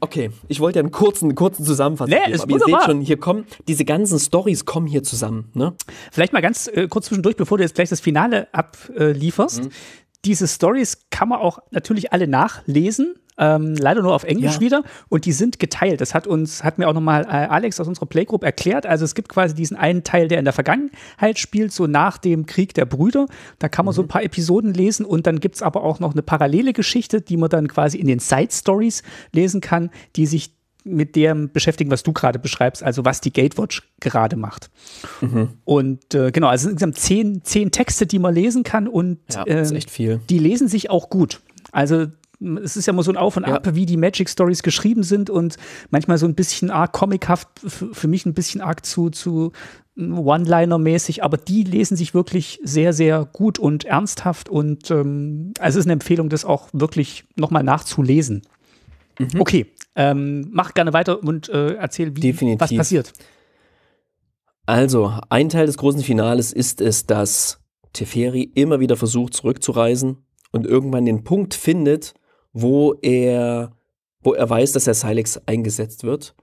Okay, ich wollte ja einen kurzen, kurzen Zusammenfassung nee, geben. Ist aber wunderbar. ihr seht schon, hier kommen diese ganzen Stories kommen hier zusammen. Ne? Vielleicht mal ganz äh, kurz zwischendurch, bevor du jetzt gleich das Finale ablieferst. Äh, mhm diese Stories kann man auch natürlich alle nachlesen. Ähm, leider nur auf Englisch ja. wieder und die sind geteilt. Das hat uns, hat mir auch nochmal äh, Alex aus unserer Playgroup erklärt. Also es gibt quasi diesen einen Teil, der in der Vergangenheit spielt, so nach dem Krieg der Brüder. Da kann man mhm. so ein paar Episoden lesen und dann gibt es aber auch noch eine parallele Geschichte, die man dann quasi in den Side Stories lesen kann, die sich mit dem beschäftigen, was du gerade beschreibst, also was die Gatewatch gerade macht. Mhm. Und äh, genau, also insgesamt zehn, zehn Texte, die man lesen kann und ja, äh, die lesen sich auch gut. Also es ist ja immer so ein Auf und ja. Ab, wie die Magic Stories geschrieben sind und manchmal so ein bisschen arg comichaft, für mich ein bisschen arg zu, zu One-Liner-mäßig, aber die lesen sich wirklich sehr, sehr gut und ernsthaft und ähm, also es ist eine Empfehlung, das auch wirklich nochmal nachzulesen. Mhm. Okay, ähm, mach gerne weiter und äh, erzähl, wie, Definitiv. was passiert. Also, ein Teil des großen Finales ist es, dass Teferi immer wieder versucht, zurückzureisen und irgendwann den Punkt findet, wo er, wo er weiß, dass der Silex eingesetzt wird.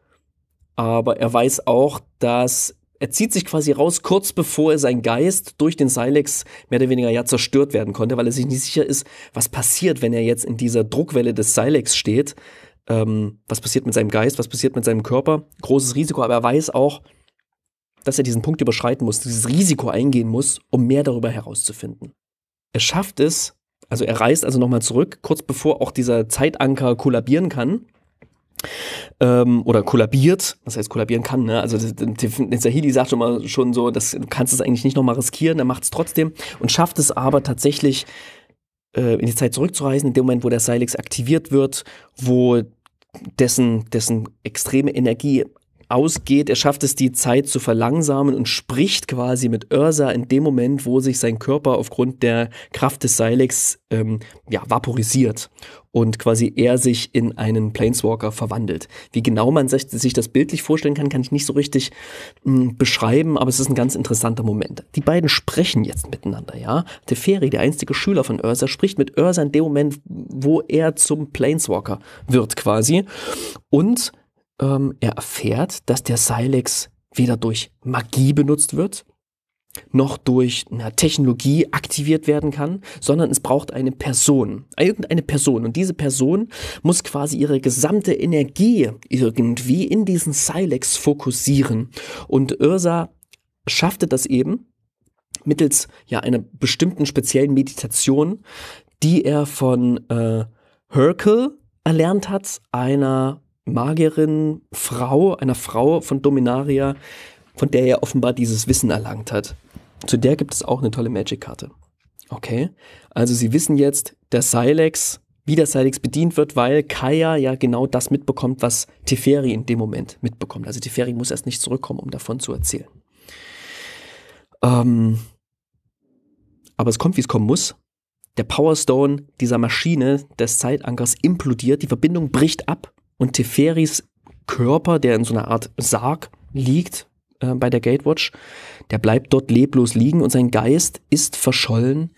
Aber er weiß auch, dass er zieht sich quasi raus, kurz bevor sein Geist durch den Silex mehr oder weniger ja zerstört werden konnte, weil er sich nicht sicher ist, was passiert, wenn er jetzt in dieser Druckwelle des Silex steht. Ähm, was passiert mit seinem Geist, was passiert mit seinem Körper? Großes Risiko, aber er weiß auch, dass er diesen Punkt überschreiten muss, dieses Risiko eingehen muss, um mehr darüber herauszufinden. Er schafft es, also er reist also nochmal zurück, kurz bevor auch dieser Zeitanker kollabieren kann ähm, oder kollabiert, was heißt kollabieren kann. Ne? Also Netzahili sagt schon mal schon so, dass du kannst es eigentlich nicht nochmal riskieren, er macht es trotzdem und schafft es aber tatsächlich äh, in die Zeit zurückzureisen, in dem Moment, wo der Silex aktiviert wird, wo dessen, dessen extreme Energie ausgeht. Er schafft es, die Zeit zu verlangsamen und spricht quasi mit Ursa in dem Moment, wo sich sein Körper aufgrund der Kraft des Silex ähm, ja, vaporisiert und quasi er sich in einen Planeswalker verwandelt. Wie genau man sich das bildlich vorstellen kann, kann ich nicht so richtig mh, hm, beschreiben, aber es ist ein ganz interessanter Moment. Die beiden sprechen jetzt miteinander, ja. Teferi, der einstige Schüler von Ursa, spricht mit Ursa in dem Moment, wo er zum Planeswalker wird quasi und ähm, er erfährt, dass der Silex weder durch Magie benutzt wird, noch durch na, Technologie aktiviert werden kann, sondern es braucht eine Person, irgendeine Person. Und diese Person muss quasi ihre gesamte Energie irgendwie in diesen Silex fokussieren. Und Ursa schaffte das eben mittels ja einer bestimmten speziellen Meditation, die er von äh, Herkel erlernt hat, einer Magierin, Frau, einer Frau von Dominaria, von der er offenbar dieses Wissen erlangt hat. Zu der gibt es auch eine tolle Magic-Karte. Okay, also sie wissen jetzt, der Silex, wie der Silex bedient wird, weil Kaya ja genau das mitbekommt, was Teferi in dem Moment mitbekommt. Also Teferi muss erst nicht zurückkommen, um davon zu erzählen. Ähm, aber es kommt, wie es kommen muss. Der Power Stone dieser Maschine des Zeitankers implodiert, die Verbindung bricht ab und Teferis Körper, der in so einer Art Sarg liegt, äh, bei der Gatewatch, der bleibt dort leblos liegen und sein Geist ist verschollen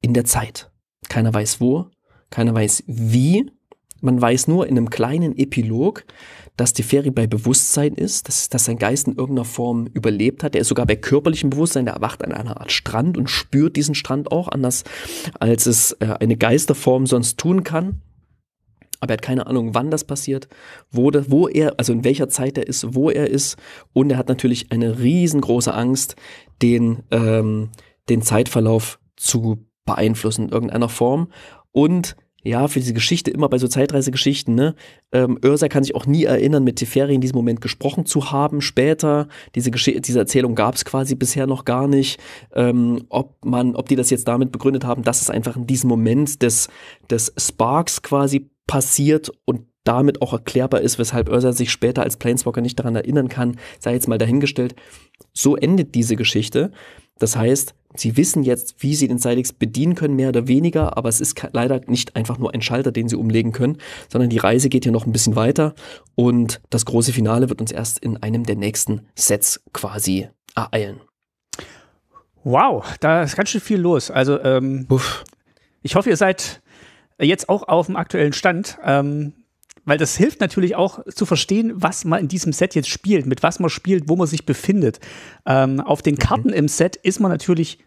in der Zeit. Keiner weiß wo, keiner weiß wie. Man weiß nur in einem kleinen Epilog, dass die Teferi bei Bewusstsein ist, dass, dass sein Geist in irgendeiner Form überlebt hat. Er ist sogar bei körperlichem Bewusstsein, der erwacht an einer Art Strand und spürt diesen Strand auch anders, als es äh, eine Geisterform sonst tun kann. Aber er hat keine Ahnung, wann das passiert, wo, das, wo er, also in welcher Zeit er ist, wo er ist. Und er hat natürlich eine riesengroße Angst, den, ähm, den Zeitverlauf zu beeinflussen in irgendeiner Form. Und ja, für diese Geschichte immer bei so Zeitreisegeschichten, ne? Ähm, Ursa kann sich auch nie erinnern, mit Teferi in diesem Moment gesprochen zu haben. Später, diese, Gesch diese Erzählung gab es quasi bisher noch gar nicht. Ähm, ob man, ob die das jetzt damit begründet haben, dass es einfach in diesem Moment des, des Sparks quasi passiert und damit auch erklärbar ist, weshalb Ursa sich später als Planeswalker nicht daran erinnern kann, sei jetzt mal dahingestellt. So endet diese Geschichte. Das heißt, sie wissen jetzt, wie sie den Silex bedienen können, mehr oder weniger, aber es ist leider nicht einfach nur ein Schalter, den sie umlegen können, sondern die Reise geht hier noch ein bisschen weiter und das große Finale wird uns erst in einem der nächsten Sets quasi ereilen. Wow, da ist ganz schön viel los. Also, ähm, ich hoffe, ihr seid jetzt auch auf dem aktuellen Stand. Ähm, weil das hilft natürlich auch zu verstehen, was man in diesem Set jetzt spielt, mit was man spielt, wo man sich befindet. Ähm, auf den mhm. Karten mhm. im Set ist man natürlich,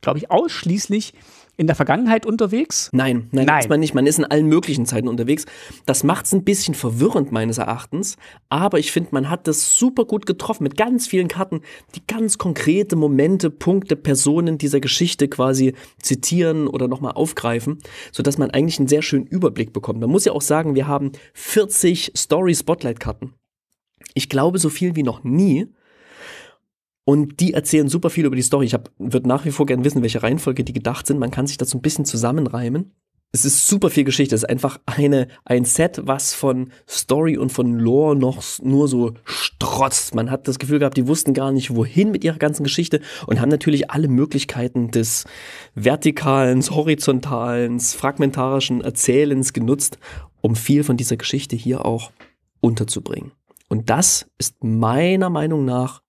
glaube ich, ausschließlich in der Vergangenheit unterwegs? Nein, nein, nein. man nicht. Man ist in allen möglichen Zeiten unterwegs. Das macht es ein bisschen verwirrend meines Erachtens, aber ich finde, man hat das super gut getroffen mit ganz vielen Karten, die ganz konkrete Momente, Punkte, Personen dieser Geschichte quasi zitieren oder nochmal aufgreifen, sodass man eigentlich einen sehr schönen Überblick bekommt. Man muss ja auch sagen, wir haben 40 Story-Spotlight-Karten. Ich glaube, so viel wie noch nie. Und die erzählen super viel über die Story. Ich würde nach wie vor gern wissen, welche Reihenfolge die gedacht sind. Man kann sich das so ein bisschen zusammenreimen. Es ist super viel Geschichte. Es ist einfach eine, ein Set, was von Story und von Lore noch nur so strotzt. Man hat das Gefühl gehabt, die wussten gar nicht, wohin mit ihrer ganzen Geschichte und haben natürlich alle Möglichkeiten des vertikalen, horizontalen, fragmentarischen Erzählens genutzt, um viel von dieser Geschichte hier auch unterzubringen. Und das ist meiner Meinung nach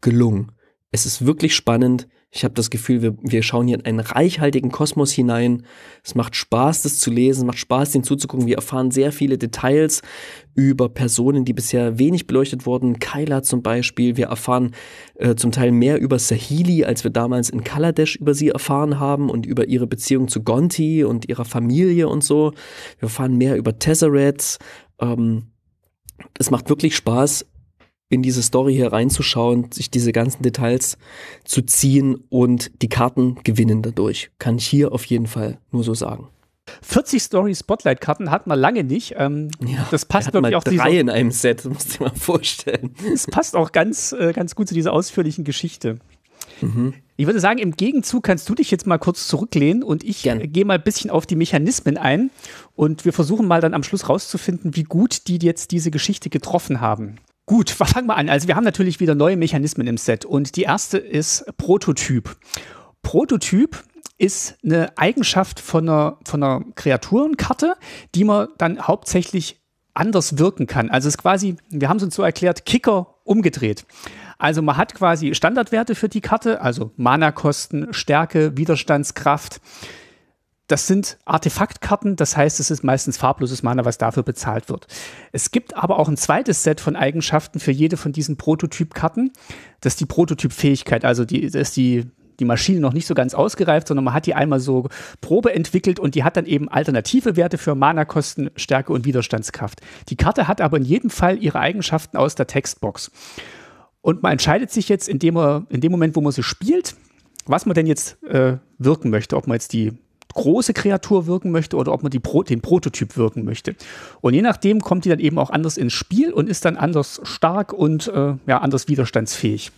gelungen. Es ist wirklich spannend. Ich habe das Gefühl, wir, wir schauen hier in einen reichhaltigen Kosmos hinein. Es macht Spaß, das zu lesen, es macht Spaß, den zuzugucken. Wir erfahren sehr viele Details über Personen, die bisher wenig beleuchtet wurden. Kaila zum Beispiel. Wir erfahren äh, zum Teil mehr über Sahili, als wir damals in Kaladesh über sie erfahren haben und über ihre Beziehung zu Gonti und ihrer Familie und so. Wir erfahren mehr über Tesseret. Ähm, es macht wirklich Spaß, in diese Story hier reinzuschauen, sich diese ganzen Details zu ziehen und die Karten gewinnen dadurch. Kann ich hier auf jeden Fall nur so sagen. 40 Story Spotlight Karten hat man lange nicht. Ähm, ja, das passt wirklich mal auch drei in einem Set, musst du dir mal vorstellen. Es passt auch ganz, äh, ganz gut zu dieser ausführlichen Geschichte. Mhm. Ich würde sagen, im Gegenzug kannst du dich jetzt mal kurz zurücklehnen und ich äh, gehe mal ein bisschen auf die Mechanismen ein und wir versuchen mal dann am Schluss rauszufinden, wie gut die jetzt diese Geschichte getroffen haben. Gut, fangen wir an. Also wir haben natürlich wieder neue Mechanismen im Set und die erste ist Prototyp. Prototyp ist eine Eigenschaft von einer, von einer Kreaturenkarte, die man dann hauptsächlich anders wirken kann. Also es ist quasi, wir haben es uns so erklärt, Kicker umgedreht. Also man hat quasi Standardwerte für die Karte, also Mana-Kosten, Stärke, Widerstandskraft, das sind Artefaktkarten, das heißt, es ist meistens farbloses Mana, was dafür bezahlt wird. Es gibt aber auch ein zweites Set von Eigenschaften für jede von diesen Prototypkarten. Das ist die Prototypfähigkeit, also die, das ist die, die Maschine noch nicht so ganz ausgereift, sondern man hat die einmal so Probe entwickelt und die hat dann eben alternative Werte für Mana-Kosten, Stärke und Widerstandskraft. Die Karte hat aber in jedem Fall ihre Eigenschaften aus der Textbox. Und man entscheidet sich jetzt indem dem, in dem Moment, wo man sie spielt, was man denn jetzt äh, wirken möchte. Ob man jetzt die große Kreatur wirken möchte oder ob man Pro den Prototyp wirken möchte. Und je nachdem kommt die dann eben auch anders ins Spiel und ist dann anders stark und äh, ja, anders widerstandsfähig.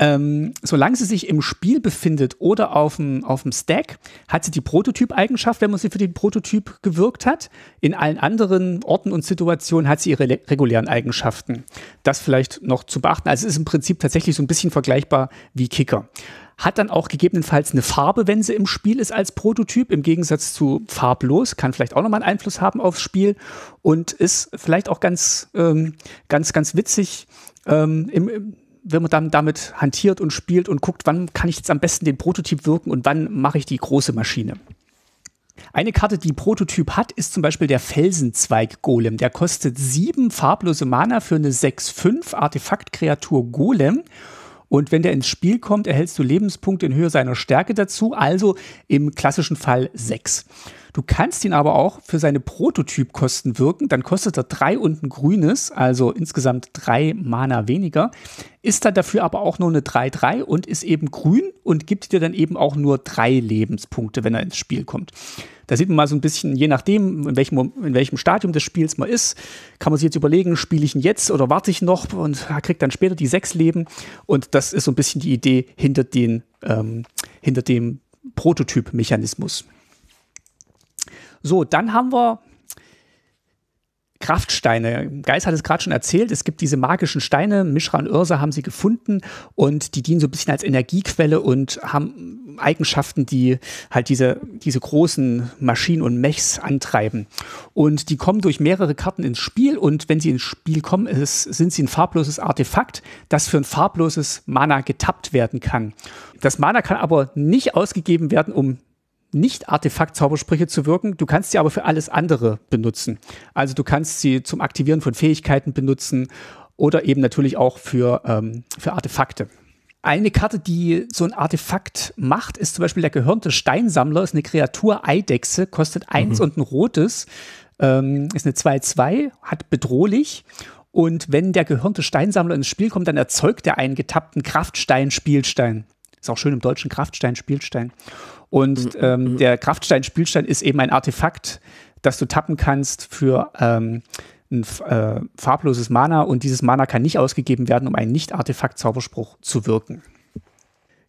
Ähm, solange sie sich im Spiel befindet oder auf dem, Stack, hat sie die Prototypeigenschaft, wenn man sie für den Prototyp gewirkt hat. In allen anderen Orten und Situationen hat sie ihre regulären Eigenschaften. Das vielleicht noch zu beachten. Also es ist im Prinzip tatsächlich so ein bisschen vergleichbar wie Kicker hat dann auch gegebenenfalls eine Farbe, wenn sie im Spiel ist als Prototyp, im Gegensatz zu farblos, kann vielleicht auch nochmal einen Einfluss haben aufs Spiel und ist vielleicht auch ganz, ähm, ganz, ganz witzig, ähm, im, wenn man dann damit hantiert und spielt und guckt, wann kann ich jetzt am besten den Prototyp wirken und wann mache ich die große Maschine. Eine Karte, die Prototyp hat, ist zum Beispiel der Felsenzweig-Golem. Der kostet sieben farblose Mana für eine 6-5 Artefaktkreatur Golem und wenn der ins Spiel kommt, erhältst du Lebenspunkte in Höhe seiner Stärke dazu, also im klassischen Fall sechs. Du kannst ihn aber auch für seine Prototypkosten wirken. Dann kostet er drei und ein grünes, also insgesamt drei Mana weniger. Ist dann dafür aber auch nur eine 3-3 und ist eben grün und gibt dir dann eben auch nur drei Lebenspunkte, wenn er ins Spiel kommt. Da sieht man mal so ein bisschen, je nachdem, in welchem, in welchem Stadium des Spiels man ist, kann man sich jetzt überlegen, spiele ich ihn jetzt oder warte ich noch und ah, kriegt dann später die sechs Leben. Und das ist so ein bisschen die Idee hinter, den, ähm, hinter dem Prototyp-Mechanismus. So, dann haben wir Kraftsteine. Geis hat es gerade schon erzählt, es gibt diese magischen Steine. Mishra und Ursa haben sie gefunden und die dienen so ein bisschen als Energiequelle und haben Eigenschaften, die halt diese, diese großen Maschinen und Mechs antreiben. Und die kommen durch mehrere Karten ins Spiel und wenn sie ins Spiel kommen, ist, sind sie ein farbloses Artefakt, das für ein farbloses Mana getappt werden kann. Das Mana kann aber nicht ausgegeben werden, um nicht Artefakt-Zaubersprüche zu wirken. Du kannst sie aber für alles andere benutzen. Also du kannst sie zum Aktivieren von Fähigkeiten benutzen oder eben natürlich auch für, ähm, für Artefakte. Eine Karte, die so ein Artefakt macht, ist zum Beispiel der gehörnte Steinsammler, ist eine Kreatur Eidechse, kostet eins mhm. und ein rotes, ähm, ist eine 2-2, hat bedrohlich. Und wenn der gehörnte Steinsammler ins Spiel kommt, dann erzeugt er einen getappten Kraftstein-Spielstein. Ist auch schön im Deutschen Kraftstein-Spielstein. Und mhm, ähm, mhm. der Kraftstein-Spielstein ist eben ein Artefakt, das du tappen kannst für ähm, ein äh, farbloses Mana und dieses Mana kann nicht ausgegeben werden, um einen Nicht-Artefakt-Zauberspruch zu wirken.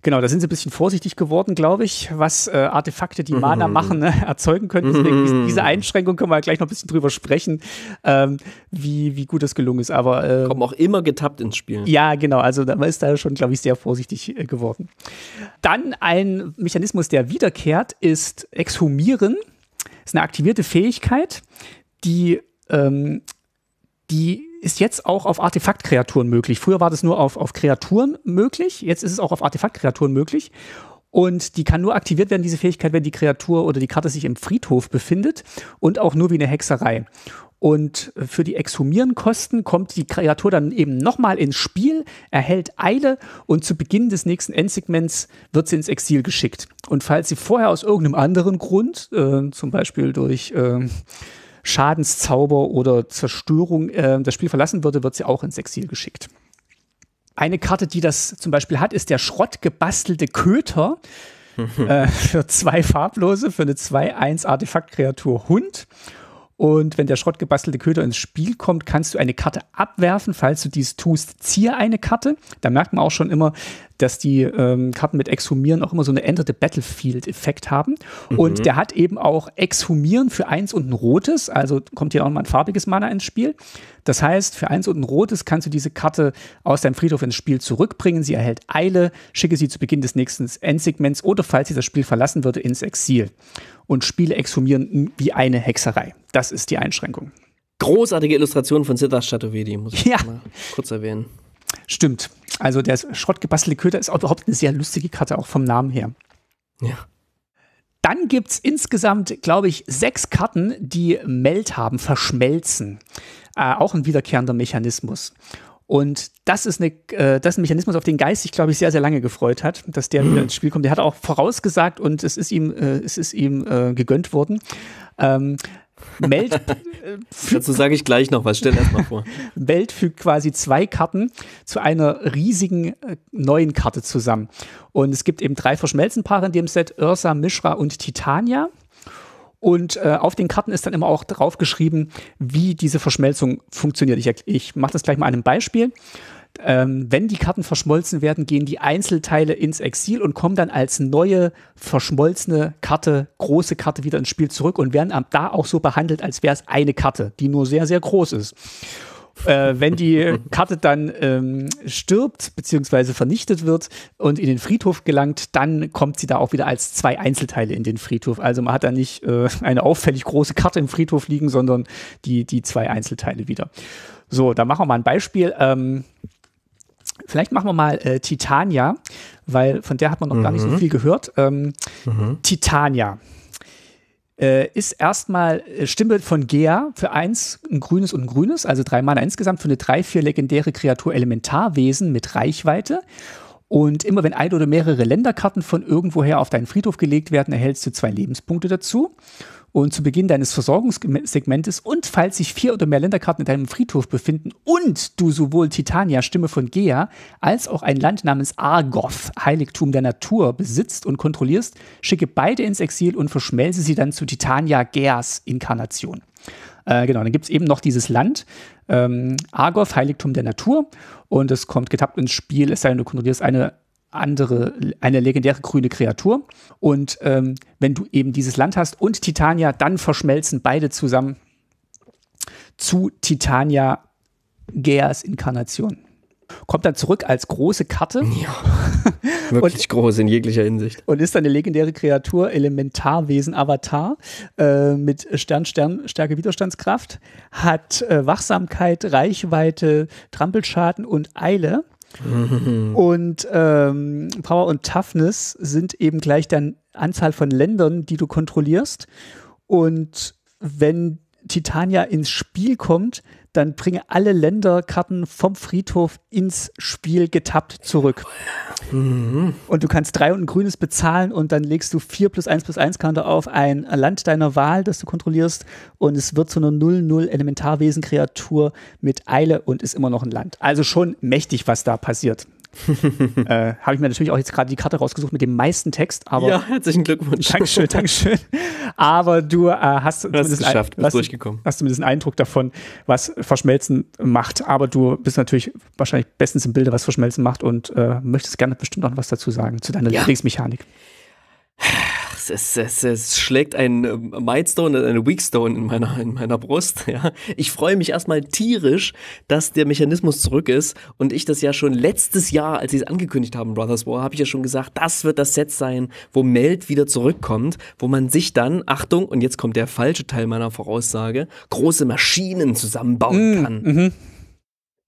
Genau, da sind sie ein bisschen vorsichtig geworden, glaube ich, was äh, Artefakte, die Mana mhm. machen, ne, erzeugen können. Deswegen mhm. diese Einschränkung können wir gleich noch ein bisschen drüber sprechen, ähm, wie, wie gut das gelungen ist. Aber äh, kommen auch immer getappt ins Spiel. Ja, genau. Also da ist da schon, glaube ich, sehr vorsichtig äh, geworden. Dann ein Mechanismus, der wiederkehrt, ist Exhumieren. Ist eine aktivierte Fähigkeit, die ähm, die ist jetzt auch auf Artefaktkreaturen möglich. Früher war das nur auf, auf Kreaturen möglich, jetzt ist es auch auf Artefaktkreaturen möglich. Und die kann nur aktiviert werden, diese Fähigkeit, wenn die Kreatur oder die Karte sich im Friedhof befindet und auch nur wie eine Hexerei. Und für die Exhumierenkosten kommt die Kreatur dann eben nochmal ins Spiel, erhält Eile und zu Beginn des nächsten Endsegments wird sie ins Exil geschickt. Und falls sie vorher aus irgendeinem anderen Grund, äh, zum Beispiel durch äh, Schadenszauber oder Zerstörung äh, das Spiel verlassen würde, wird sie auch ins Exil geschickt. Eine Karte, die das zum Beispiel hat, ist der schrottgebastelte Köter. äh, für zwei farblose, für eine 2-1 Artefaktkreatur Hund. Und wenn der schrottgebastelte Köder ins Spiel kommt, kannst du eine Karte abwerfen. Falls du dies tust, ziehe eine Karte. Da merkt man auch schon immer, dass die ähm, Karten mit Exhumieren auch immer so eine änderte Battlefield-Effekt haben. Mhm. Und der hat eben auch Exhumieren für eins und ein rotes. Also kommt hier auch mal ein farbiges Mana ins Spiel. Das heißt, für eins und ein rotes kannst du diese Karte aus deinem Friedhof ins Spiel zurückbringen. Sie erhält Eile, schicke sie zu Beginn des nächsten Endsegments oder falls sie das Spiel verlassen würde, ins Exil. Und Spiele exhumieren wie eine Hexerei das ist die Einschränkung. Großartige Illustration von Siddharth Chaturvedi, muss ich ja. mal kurz erwähnen. Stimmt. Also der schrottgebastelte Köter ist auch überhaupt eine sehr lustige Karte, auch vom Namen her. Ja. Dann gibt es insgesamt, glaube ich, sechs Karten, die Meld haben, verschmelzen. Äh, auch ein wiederkehrender Mechanismus. Und das ist, eine, äh, das ist ein Mechanismus, auf den Geist sich, glaube ich, sehr, sehr lange gefreut hat, dass der wieder ins Spiel kommt. Der hat auch vorausgesagt und es ist ihm, äh, es ist ihm äh, gegönnt worden. Ähm, Meld. Dazu sage ich gleich noch was, stell erstmal vor. Meld fügt quasi zwei Karten zu einer riesigen äh, neuen Karte zusammen. Und es gibt eben drei Verschmelzenpaare in dem Set: Ursa, Mishra und Titania. Und äh, auf den Karten ist dann immer auch draufgeschrieben, wie diese Verschmelzung funktioniert. Ich, ich mache das gleich mal an einem Beispiel ähm, wenn die Karten verschmolzen werden, gehen die Einzelteile ins Exil und kommen dann als neue verschmolzene Karte, große Karte wieder ins Spiel zurück und werden da auch so behandelt, als wäre es eine Karte, die nur sehr, sehr groß ist. Äh, wenn die Karte dann ähm, stirbt bzw. vernichtet wird und in den Friedhof gelangt, dann kommt sie da auch wieder als zwei Einzelteile in den Friedhof. Also man hat da nicht äh, eine auffällig große Karte im Friedhof liegen, sondern die, die zwei Einzelteile wieder. So, da machen wir mal ein Beispiel. Ähm, Vielleicht machen wir mal äh, Titania, weil von der hat man noch mhm. gar nicht so mhm. viel gehört. Ähm, mhm. Titania äh, ist erstmal äh, Stimme von Gea für eins, ein grünes und ein grünes, also drei Mana insgesamt für eine drei, vier legendäre Kreatur Elementarwesen mit Reichweite. Und immer wenn ein oder mehrere Länderkarten von irgendwoher auf deinen Friedhof gelegt werden, erhältst du zwei Lebenspunkte dazu und zu Beginn deines Versorgungssegmentes und falls sich vier oder mehr Länderkarten in deinem Friedhof befinden und du sowohl Titania, Stimme von Gea, als auch ein Land namens Argoth, Heiligtum der Natur, besitzt und kontrollierst, schicke beide ins Exil und verschmelze sie dann zu Titania Geas Inkarnation. Äh, genau, dann gibt es eben noch dieses Land, ähm, Argoth, Heiligtum der Natur, und es kommt getappt ins Spiel, es sei denn, du kontrollierst eine andere, eine legendäre grüne Kreatur. Und ähm, wenn du eben dieses Land hast und Titania, dann verschmelzen beide zusammen zu Titania Geas Inkarnation. Kommt dann zurück als große Karte. Ja, wirklich und, groß in jeglicher Hinsicht. Und ist dann eine legendäre Kreatur, Elementarwesen, Avatar äh, mit Stern, Stern, Stärke, Widerstandskraft, hat äh, Wachsamkeit, Reichweite, Trampelschaden und Eile und ähm, Power und Toughness sind eben gleich dann Anzahl von Ländern, die du kontrollierst. Und wenn Titania ins Spiel kommt, dann bringe alle Länderkarten vom Friedhof ins Spiel getappt zurück. Mhm. Und du kannst drei und ein grünes bezahlen und dann legst du vier plus eins plus eins Counter auf ein Land deiner Wahl, das du kontrollierst und es wird zu einer 0-0 Elementarwesen-Kreatur mit Eile und ist immer noch ein Land. Also schon mächtig, was da passiert. äh, habe ich mir natürlich auch jetzt gerade die Karte rausgesucht mit dem meisten Text. Aber ja, herzlichen Glückwunsch. Dankeschön, Dankeschön. Aber du äh, hast, du hast es geschafft, ein, hast, durchgekommen. Hast zumindest einen Eindruck davon, was Verschmelzen macht. Aber du bist natürlich wahrscheinlich bestens im Bilde, was Verschmelzen macht und äh, möchtest gerne bestimmt noch was dazu sagen zu deiner ja. Lieblingsmechanik es, es, es, schlägt ein ähm, Mightstone und eine Weakstone in meiner, in meiner Brust. Ja. Ich freue mich erstmal tierisch, dass der Mechanismus zurück ist und ich das ja schon letztes Jahr, als sie es angekündigt haben, Brothers War, habe ich ja schon gesagt, das wird das Set sein, wo Meld wieder zurückkommt, wo man sich dann, Achtung, und jetzt kommt der falsche Teil meiner Voraussage, große Maschinen zusammenbauen mm, kann. Mhm.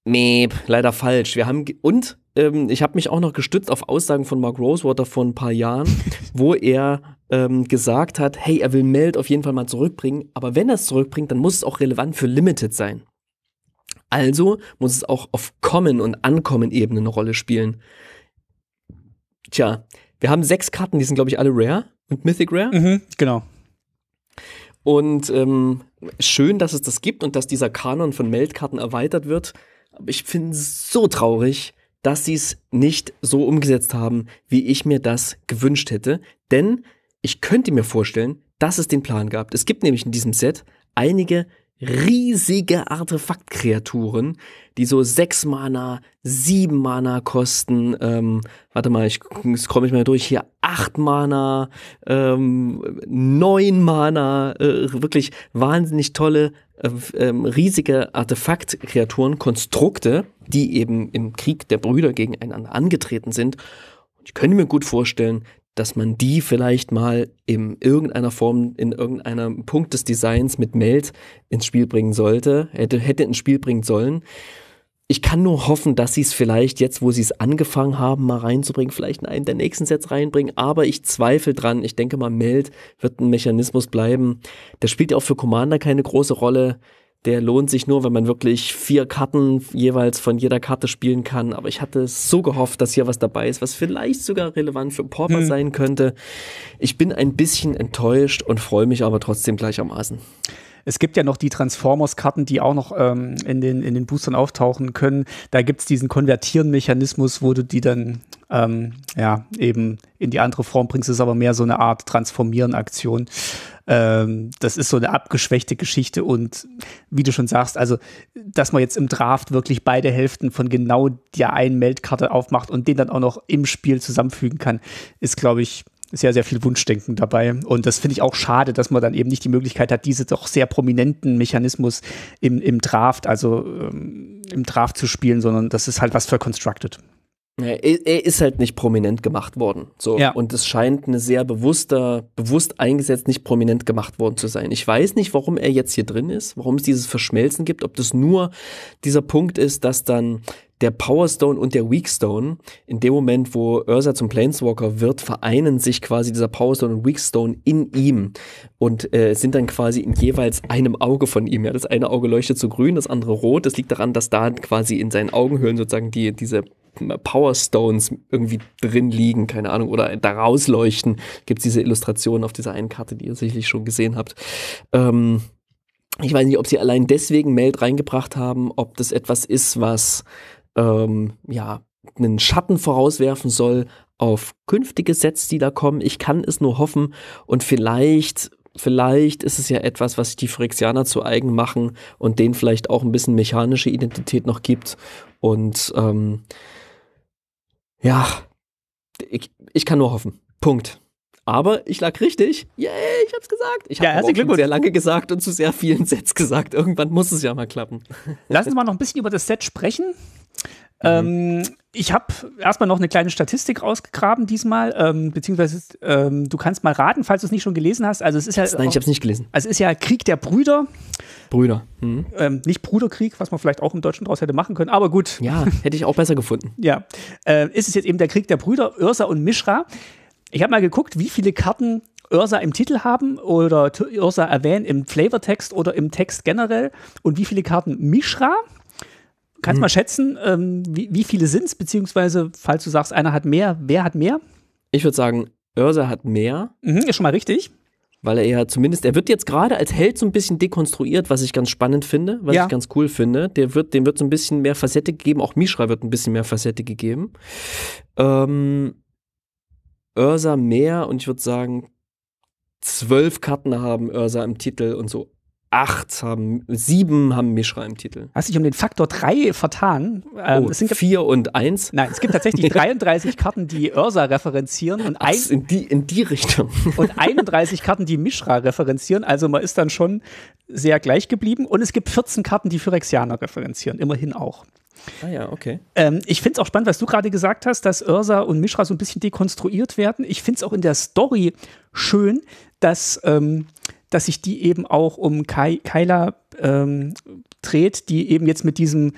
Meep, leider falsch. Wir haben und ähm, ich habe mich auch noch gestützt auf Aussagen von Mark Rosewater vor ein paar Jahren, wo er ähm, gesagt hat, hey, er will Meld auf jeden Fall mal zurückbringen, aber wenn er es zurückbringt, dann muss es auch relevant für Limited sein. Also muss es auch auf Kommen- und ankommen ebene eine Rolle spielen. Tja, wir haben sechs Karten, die sind, glaube ich, alle Rare und Mythic Rare. Mhm, genau. Und ähm, schön, dass es das gibt und dass dieser Kanon von Meldkarten erweitert wird. Aber ich finde es so traurig, dass sie es nicht so umgesetzt haben, wie ich mir das gewünscht hätte. Denn ich könnte mir vorstellen, dass es den Plan gab. Es gibt nämlich in diesem Set einige riesige Artefaktkreaturen, die so sechs Mana, sieben Mana kosten. Ähm, warte mal, ich scroll mich mal durch. Hier acht Mana, ähm, neun Mana, äh, wirklich wahnsinnig tolle, äh, ähm, riesige Artefaktkreaturen, Konstrukte, die eben im Krieg der Brüder gegeneinander angetreten sind. ich könnte mir gut vorstellen, dass man die vielleicht mal in irgendeiner Form, in irgendeinem Punkt des Designs mit Meld ins Spiel bringen sollte, hätte, hätte ins Spiel bringen sollen. Ich kann nur hoffen, dass sie es vielleicht jetzt, wo sie es angefangen haben, mal reinzubringen, vielleicht in einen der nächsten Sets reinbringen. Aber ich zweifle dran. Ich denke mal, Meld wird ein Mechanismus bleiben. Der spielt ja auch für Commander keine große Rolle. Der lohnt sich nur, wenn man wirklich vier Karten jeweils von jeder Karte spielen kann. Aber ich hatte so gehofft, dass hier was dabei ist, was vielleicht sogar relevant für Pauper hm. sein könnte. Ich bin ein bisschen enttäuscht und freue mich aber trotzdem gleichermaßen. Es gibt ja noch die Transformers-Karten, die auch noch ähm, in, den, in den Boostern auftauchen können. Da gibt es diesen Konvertieren-Mechanismus, wo du die dann ähm, ja, eben in die andere Form bringst. Es ist aber mehr so eine Art Transformieren-Aktion. Ähm, das ist so eine abgeschwächte Geschichte und wie du schon sagst, also, dass man jetzt im Draft wirklich beide Hälften von genau der einen Meldkarte aufmacht und den dann auch noch im Spiel zusammenfügen kann, ist, glaube ich, sehr, sehr viel Wunschdenken dabei. Und das finde ich auch schade, dass man dann eben nicht die Möglichkeit hat, diese doch sehr prominenten Mechanismus im, im Draft, also ähm, im Draft zu spielen, sondern das ist halt was für Constructed. Er, ist halt nicht prominent gemacht worden. So. Ja. Und es scheint eine sehr bewusster, bewusst eingesetzt, nicht prominent gemacht worden zu sein. Ich weiß nicht, warum er jetzt hier drin ist, warum es dieses Verschmelzen gibt, ob das nur dieser Punkt ist, dass dann der Powerstone und der Weakstone, in dem Moment, wo Ursa zum Planeswalker wird, vereinen sich quasi dieser Powerstone und Weakstone in ihm und äh, sind dann quasi in jeweils einem Auge von ihm. Ja, das eine Auge leuchtet so grün, das andere rot. Das liegt daran, dass da halt quasi in seinen Augenhöhlen sozusagen die, diese Powerstones irgendwie drin liegen, keine Ahnung, oder daraus leuchten. Gibt diese Illustration auf dieser einen Karte, die ihr sicherlich schon gesehen habt. Ähm, ich weiß nicht, ob sie allein deswegen Meld reingebracht haben, ob das etwas ist, was ähm, ja, einen Schatten vorauswerfen soll auf künftige Sets, die da kommen. Ich kann es nur hoffen und vielleicht, vielleicht ist es ja etwas, was sich die Phyrexianer zu eigen machen und denen vielleicht auch ein bisschen mechanische Identität noch gibt. Und ähm, ja, ich, ich kann nur hoffen. Punkt. Aber ich lag richtig. Yay, ich hab's gesagt. Ich ja, habe herzlichen sehr lange gesagt und zu sehr vielen Sets gesagt. Irgendwann muss es ja mal klappen. Lass uns mal noch ein bisschen über das Set sprechen. Mhm. Ähm, ich habe erstmal noch eine kleine Statistik rausgegraben diesmal, ähm, beziehungsweise ähm, du kannst mal raten, falls du es nicht schon gelesen hast. Also es ist ja Nein, auch, ich habe es nicht gelesen. Also es ist ja Krieg der Brüder. Brüder. Mhm. Ähm, nicht Bruderkrieg, was man vielleicht auch im Deutschen daraus hätte machen können, aber gut. Ja, hätte ich auch besser gefunden. ja. Äh, ist es jetzt eben der Krieg der Brüder, Ursa und Mishra. Ich habe mal geguckt, wie viele Karten Ursa im Titel haben oder Ursa erwähnen im Flavortext oder im Text generell und wie viele Karten Mishra Kannst hm. mal schätzen, ähm, wie, wie, viele sind es, beziehungsweise, falls du sagst, einer hat mehr, wer hat mehr? Ich würde sagen, Ursa hat mehr. Mhm, ist schon mal richtig. Weil er ja zumindest, er wird jetzt gerade als Held so ein bisschen dekonstruiert, was ich ganz spannend finde, was ja. ich ganz cool finde. Der wird, dem wird so ein bisschen mehr Facette gegeben, auch Mishra wird ein bisschen mehr Facette gegeben. Ähm, Ursa mehr und ich würde sagen, zwölf Karten haben Ursa im Titel und so acht haben, sieben haben Mishra im Titel. Hast du dich um den Faktor drei vertan? Ähm, oh, es sind vier und eins? Nein, es gibt tatsächlich 33 Karten, die Ursa referenzieren und ein, in, die, in die Richtung. und 31 Karten, die Mishra referenzieren. Also man ist dann schon sehr gleich geblieben. Und es gibt 14 Karten, die Phyrexianer referenzieren, immerhin auch. Ah ja, okay. Ähm, ich finde es auch spannend, was du gerade gesagt hast, dass Ursa und Mishra so ein bisschen dekonstruiert werden. Ich finde es auch in der Story schön, dass ähm, dass sich die eben auch um Kai, Kyla ähm, dreht, die eben jetzt mit diesem,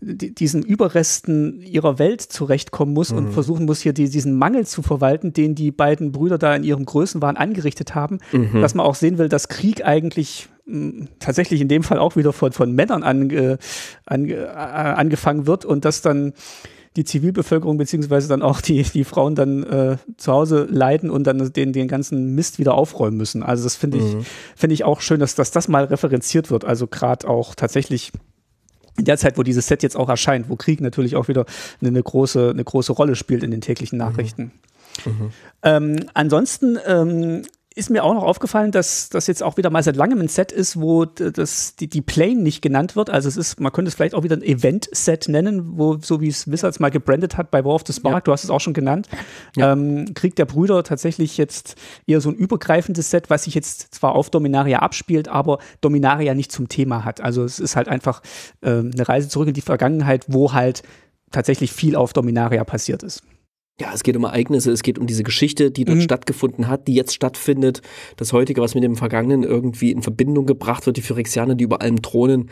die, diesen Überresten ihrer Welt zurechtkommen muss mhm. und versuchen muss, hier die, diesen Mangel zu verwalten, den die beiden Brüder da in ihrem Größenwahn angerichtet haben, mhm. dass man auch sehen will, dass Krieg eigentlich mh, hm, tatsächlich in dem Fall auch wieder von, von Männern ange, ange, äh, angefangen wird und dass dann die Zivilbevölkerung beziehungsweise dann auch die, die Frauen dann äh, zu Hause leiden und dann den, den ganzen Mist wieder aufräumen müssen. Also das finde ich, mhm. finde ich auch schön, dass, dass das mal referenziert wird. Also gerade auch tatsächlich in der Zeit, wo dieses Set jetzt auch erscheint, wo Krieg natürlich auch wieder eine, eine große, eine große Rolle spielt in den täglichen mhm. Nachrichten. Mhm. Mhm. Ähm, ansonsten ähm, ist mir auch noch aufgefallen, dass das jetzt auch wieder mal seit langem ein Set ist, wo das, die, die Plane nicht genannt wird. Also es ist, man könnte es vielleicht auch wieder ein Event-Set nennen, wo, so wie es Wizards mal gebrandet hat bei War of the Spark, ja. du hast es auch schon genannt, ja. ähm, Krieg der Brüder tatsächlich jetzt eher so ein übergreifendes Set, was sich jetzt zwar auf Dominaria abspielt, aber Dominaria nicht zum Thema hat. Also es ist halt einfach äh, eine Reise zurück in die Vergangenheit, wo halt tatsächlich viel auf Dominaria passiert ist ja, es geht um Ereignisse, es geht um diese Geschichte, die dort mhm. stattgefunden hat, die jetzt stattfindet, das heutige, was mit dem Vergangenen irgendwie in Verbindung gebracht wird, die Phyrexianer, die über allem thronen.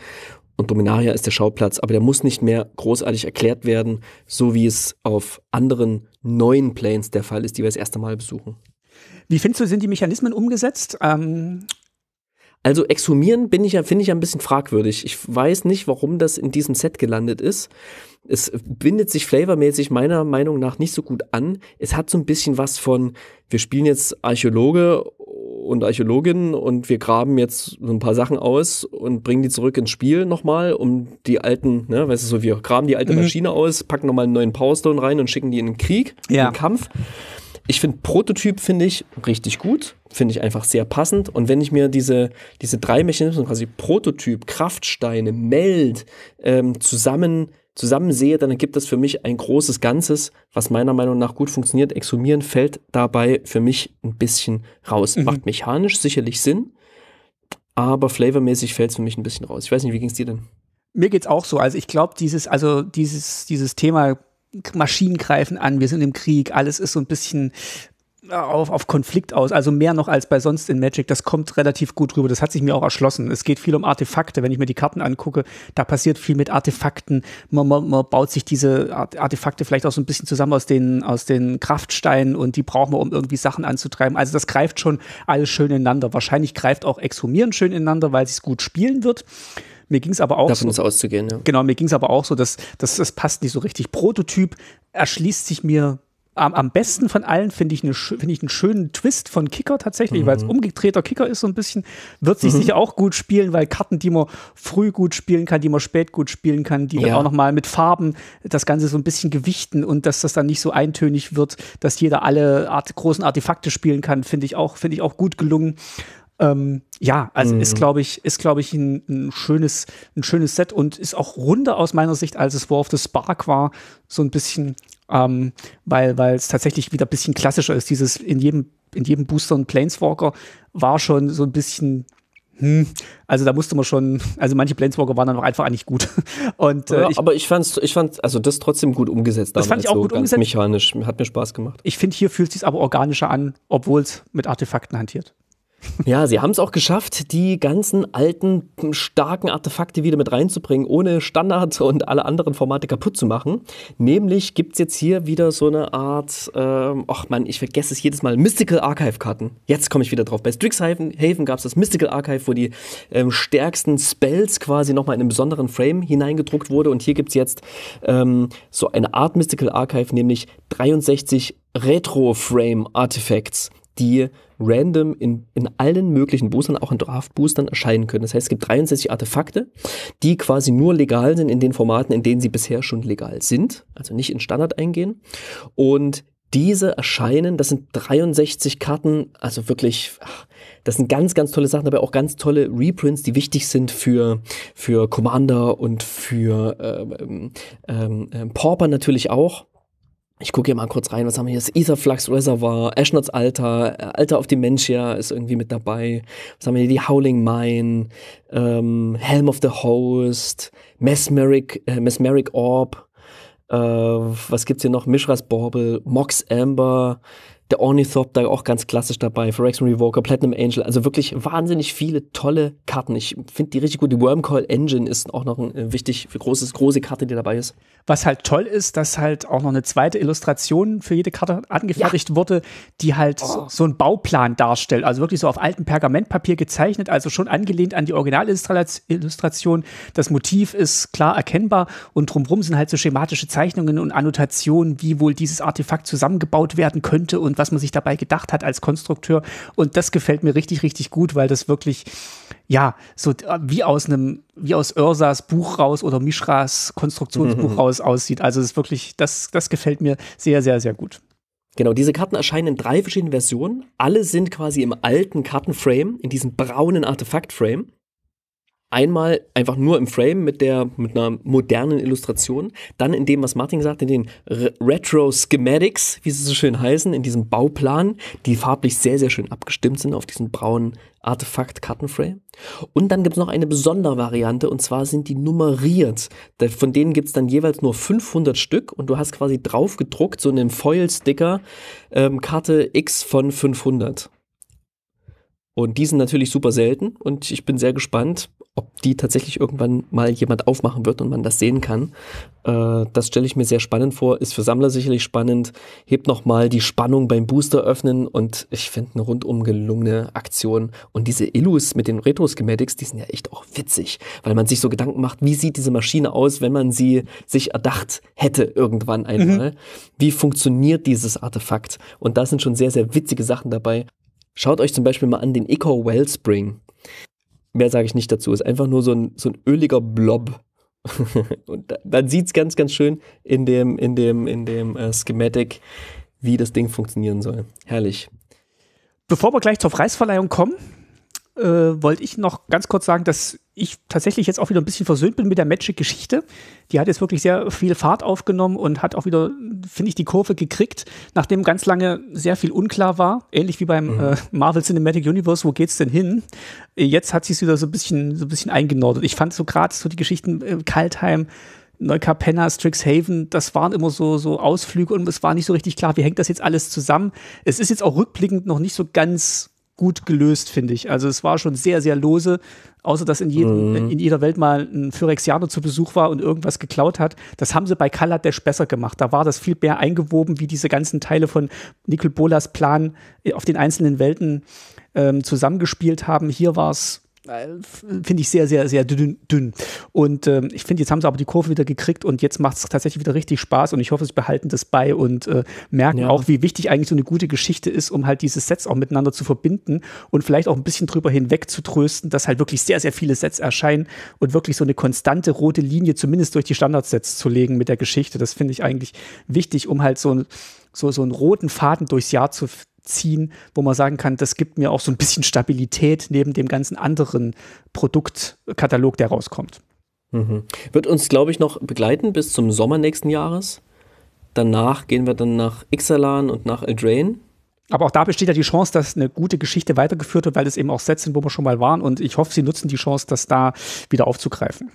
Und Dominaria ist der Schauplatz, aber der muss nicht mehr großartig erklärt werden, so wie es auf anderen neuen Planes der Fall ist, die wir das erste Mal besuchen. Wie findest du, sind die Mechanismen umgesetzt? Ähm also exhumieren ja, finde ich ja ein bisschen fragwürdig. Ich weiß nicht, warum das in diesem Set gelandet ist es bindet sich flavormäßig meiner Meinung nach nicht so gut an. Es hat so ein bisschen was von, wir spielen jetzt Archäologe und Archäologin und wir graben jetzt so ein paar Sachen aus und bringen die zurück ins Spiel nochmal, um die alten, ne, weißt du, so, wir graben die alte mhm. Maschine aus, packen nochmal einen neuen Powerstone rein und schicken die in den Krieg, ja. in den Kampf. Ich finde Prototyp finde ich richtig gut, finde ich einfach sehr passend. Und wenn ich mir diese, diese drei Mechanismen, quasi Prototyp, Kraftsteine, Meld, ähm, zusammen zusammen sehe, dann ergibt das für mich ein großes Ganzes, was meiner Meinung nach gut funktioniert. Exhumieren fällt dabei für mich ein bisschen raus. Mhm. Macht mechanisch sicherlich Sinn, aber flavormäßig fällt es für mich ein bisschen raus. Ich weiß nicht, wie ging es dir denn? Mir geht's auch so. Also ich glaube, dieses, also dieses, dieses Thema Maschinen greifen an, wir sind im Krieg, alles ist so ein bisschen auf, auf Konflikt aus, also mehr noch als bei sonst in Magic. Das kommt relativ gut rüber. Das hat sich mir auch erschlossen. Es geht viel um Artefakte, wenn ich mir die Karten angucke. Da passiert viel mit Artefakten. Man, man, man baut sich diese Artefakte vielleicht auch so ein bisschen zusammen aus den, aus den Kraftsteinen und die braucht man, um irgendwie Sachen anzutreiben. Also das greift schon alles schön ineinander. Wahrscheinlich greift auch Exhumieren schön ineinander, weil es gut spielen wird. Mir ging es aber auch Davon so. auszugehen, ja. Genau, mir ging es aber auch so, dass, dass das passt nicht so richtig. Prototyp erschließt sich mir am, am besten von allen finde ich, find ich einen schönen Twist von Kicker tatsächlich, mhm. weil es mhm. umgedrehter Kicker ist so ein bisschen. Wird sich mhm. sicher auch gut spielen, weil Karten, die man früh gut spielen kann, die man spät gut spielen kann, die ja. dann auch nochmal mit Farben das Ganze so ein bisschen gewichten und dass das dann nicht so eintönig wird, dass jeder alle Art, großen Artefakte spielen kann, finde ich auch, finde ich auch gut gelungen. Ähm, ja, also mhm. ist, glaube ich, ist, glaube ich, ein, ein, schönes, ein schönes Set und ist auch runder aus meiner Sicht, als es War of the Spark war, so ein bisschen, ähm, weil, weil es tatsächlich wieder ein bisschen klassischer ist. Dieses in jedem, in jedem Booster und Planeswalker war schon so ein bisschen, hm, also da musste man schon, also manche Planeswalker waren dann auch einfach eigentlich gut. Und, äh, ja, ich, aber ich fand's, ich fand, also das trotzdem gut umgesetzt. Das fand ich auch so gut umgesetzt. Mechanisch, hat mir Spaß gemacht. Ich finde, hier fühlt es sich aber organischer an, obwohl es mit Artefakten hantiert. Ja, sie haben es auch geschafft, die ganzen alten, starken Artefakte wieder mit reinzubringen, ohne Standard und alle anderen Formate kaputt zu machen. Nämlich gibt es jetzt hier wieder so eine Art, ähm, ach man, ich vergesse es jedes Mal, Mystical Archive-Karten. Jetzt komme ich wieder drauf. Bei Strixhaven gab es das Mystical Archive, wo die ähm, stärksten Spells quasi nochmal in einem besonderen Frame hineingedruckt wurde. Und hier gibt es jetzt ähm, so eine Art Mystical Archive, nämlich 63 retro frame artefacts die random in, in allen möglichen Boostern, auch in Draft-Boostern erscheinen können. Das heißt, es gibt 63 Artefakte, die quasi nur legal sind in den Formaten, in denen sie bisher schon legal sind, also nicht in Standard eingehen. Und diese erscheinen, das sind 63 Karten, also wirklich, ach, das sind ganz, ganz tolle Sachen, aber auch ganz tolle Reprints, die wichtig sind für, für Commander und für ähm, ähm, ähm, Pauper natürlich auch. Ich gucke hier mal kurz rein, was haben wir hier? Das Etherflux Reservoir, Ashnots Alter, äh, Alter auf Dementia ist irgendwie mit dabei. Was haben wir hier? Die Howling Mine, ähm, Helm of the Host, Mesmeric, äh, Mesmeric Orb, äh, was gibt's hier noch? Mishras Borbel, Mox Amber, der Ornithopter auch ganz klassisch dabei, Phyrexian Revoker, Platinum Angel, also wirklich wahnsinnig viele tolle Karten. Ich finde die richtig gut. Die Wormcoil Engine ist auch noch eine äh, wichtig, großes, große Karte, die dabei ist. Was halt toll ist, dass halt auch noch eine zweite Illustration für jede Karte angefertigt ja. wurde, die halt oh. so, so einen Bauplan darstellt. Also wirklich so auf altem Pergamentpapier gezeichnet, also schon angelehnt an die Originalillustration. Das Motiv ist klar erkennbar und drumherum sind halt so schematische Zeichnungen und Annotationen, wie wohl dieses Artefakt zusammengebaut werden könnte und und was man sich dabei gedacht hat als Konstrukteur. Und das gefällt mir richtig, richtig gut, weil das wirklich, ja, so äh, wie aus einem, wie aus Örsas Buch raus oder Mishras Konstruktionsbuch mhm. raus aussieht. Also es ist wirklich, das, das gefällt mir sehr, sehr, sehr gut. Genau, diese Karten erscheinen in drei verschiedenen Versionen. Alle sind quasi im alten Kartenframe, in diesem braunen Artefaktframe. Einmal einfach nur im Frame mit der mit einer modernen Illustration, dann in dem, was Martin sagt, in den Retro Schematics, wie sie so schön heißen, in diesem Bauplan, die farblich sehr, sehr schön abgestimmt sind auf diesen braunen Artefakt-Kartenframe. Und dann gibt es noch eine besondere Variante und zwar sind die nummeriert. Von denen gibt es dann jeweils nur 500 Stück und du hast quasi drauf gedruckt, so einen Foil-Sticker, ähm, Karte X von 500. Und die sind natürlich super selten und ich bin sehr gespannt, ob die tatsächlich irgendwann mal jemand aufmachen wird und man das sehen kann. Äh, das stelle ich mir sehr spannend vor, ist für Sammler sicherlich spannend, hebt nochmal die Spannung beim Booster öffnen und ich finde eine rundum gelungene Aktion. Und diese Illus mit den Retro-Schematics, die sind ja echt auch witzig, weil man sich so Gedanken macht, wie sieht diese Maschine aus, wenn man sie sich erdacht hätte irgendwann mhm. einmal. Mhm. Wie funktioniert dieses Artefakt? Und da sind schon sehr, sehr witzige Sachen dabei. Schaut euch zum Beispiel mal an den Eco Wellspring mehr sage ich nicht dazu. Ist einfach nur so ein, so ein öliger Blob. und da, man sieht es ganz, ganz schön in dem, in dem, in dem äh, Schematic, wie das Ding funktionieren soll. Herrlich. Bevor wir gleich zur Preisverleihung kommen, äh, wollte ich noch ganz kurz sagen, dass ich tatsächlich jetzt auch wieder ein bisschen versöhnt bin mit der Magic-Geschichte. Die hat jetzt wirklich sehr viel Fahrt aufgenommen und hat auch wieder, finde ich, die Kurve gekriegt, nachdem ganz lange sehr viel unklar war. Ähnlich wie beim mhm. äh, Marvel Cinematic Universe, wo geht's denn hin? Jetzt hat sie wieder so ein bisschen, so ein bisschen eingenordet. Ich fand so gerade so die Geschichten äh, Kaltheim, Neukapenna, Strixhaven, das waren immer so, so Ausflüge und es war nicht so richtig klar, wie hängt das jetzt alles zusammen. Es ist jetzt auch rückblickend noch nicht so ganz gut gelöst, finde ich. Also es war schon sehr, sehr lose, außer dass in, jedem, mhm. in jeder Welt mal ein Phyrexianer zu Besuch war und irgendwas geklaut hat. Das haben sie bei Kaladesh besser gemacht. Da war das viel mehr eingewoben, wie diese ganzen Teile von Nicol Bolas Plan äh, auf den einzelnen Welten ähm, zusammengespielt haben. Hier war es äh, finde ich sehr, sehr, sehr dünn. dünn. Und ähm, ich finde, jetzt haben sie aber die Kurve wieder gekriegt und jetzt macht es tatsächlich wieder richtig Spaß und ich hoffe, sie behalten das bei und äh, merken ja. auch, wie wichtig eigentlich so eine gute Geschichte ist, um halt diese Sets auch miteinander zu verbinden und vielleicht auch ein bisschen drüber hinweg zu trösten, dass halt wirklich sehr, sehr viele Sets erscheinen und wirklich so eine konstante rote Linie zumindest durch die Standardsets zu legen mit der Geschichte. Das finde ich eigentlich wichtig, um halt so, ein, so, so einen roten Faden durchs Jahr zu, ziehen, wo man sagen kann, das gibt mir auch so ein bisschen Stabilität neben dem ganzen anderen Produktkatalog, der rauskommt. Mhm. Wird uns, glaube ich, noch begleiten bis zum Sommer nächsten Jahres. Danach gehen wir dann nach Ixalan und nach Eldraine. Aber auch da besteht ja die Chance, dass eine gute Geschichte weitergeführt wird, weil es eben auch Sets sind, wo wir schon mal waren. Und ich hoffe, sie nutzen die Chance, das da wieder aufzugreifen.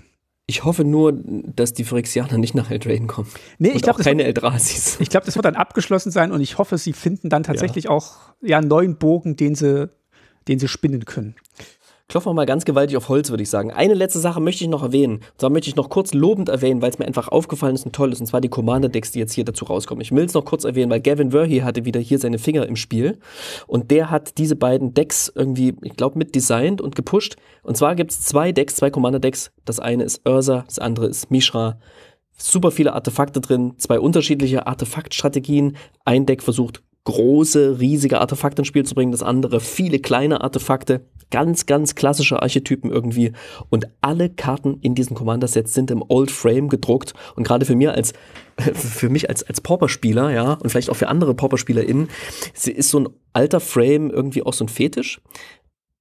Ich hoffe nur, dass die Phyrexianer nicht nach Eldraine kommen. Nee, ich glaube keine Eldrasis. Ich glaube, das wird dann abgeschlossen sein und ich hoffe, sie finden dann tatsächlich ja. auch ja, einen neuen Bogen, den sie, den sie spinnen können klopfen wir mal ganz gewaltig auf Holz, würde ich sagen. Eine letzte Sache möchte ich noch erwähnen. Und zwar möchte ich noch kurz lobend erwähnen, weil es mir einfach aufgefallen ist und toll ist. Und zwar die Commander-Decks, die jetzt hier dazu rauskommen. Ich will es noch kurz erwähnen, weil Gavin Verhey hatte wieder hier seine Finger im Spiel. Und der hat diese beiden Decks irgendwie, ich glaube, mit designt und gepusht. Und zwar gibt es zwei Decks, zwei Commander-Decks. Das eine ist Ursa, das andere ist Mishra super viele Artefakte drin, zwei unterschiedliche Artefaktstrategien. Ein Deck versucht große, riesige Artefakte ins Spiel zu bringen, das andere viele kleine Artefakte, ganz, ganz klassische Archetypen irgendwie. Und alle Karten in diesen Commander-Sets sind im Old Frame gedruckt. Und gerade für mir als, für mich als, als Pauper-Spieler, ja, und vielleicht auch für andere Pauper-SpielerInnen, ist so ein alter Frame irgendwie auch so ein Fetisch.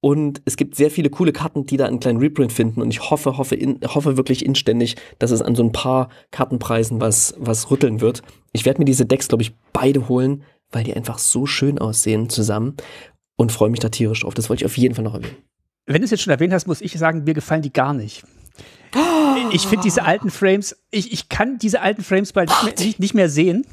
Und es gibt sehr viele coole Karten, die da einen kleinen Reprint finden. Und ich hoffe, hoffe, in, hoffe wirklich inständig, dass es an so ein paar Kartenpreisen was, was rütteln wird. Ich werde mir diese Decks, glaube ich, beide holen weil die einfach so schön aussehen zusammen und freue mich da tierisch drauf. Das wollte ich auf jeden Fall noch erwähnen. Wenn du es jetzt schon erwähnt hast, muss ich sagen, mir gefallen die gar nicht. ich finde diese alten Frames, ich, ich kann diese alten Frames bald nicht mehr, nicht, nicht mehr sehen.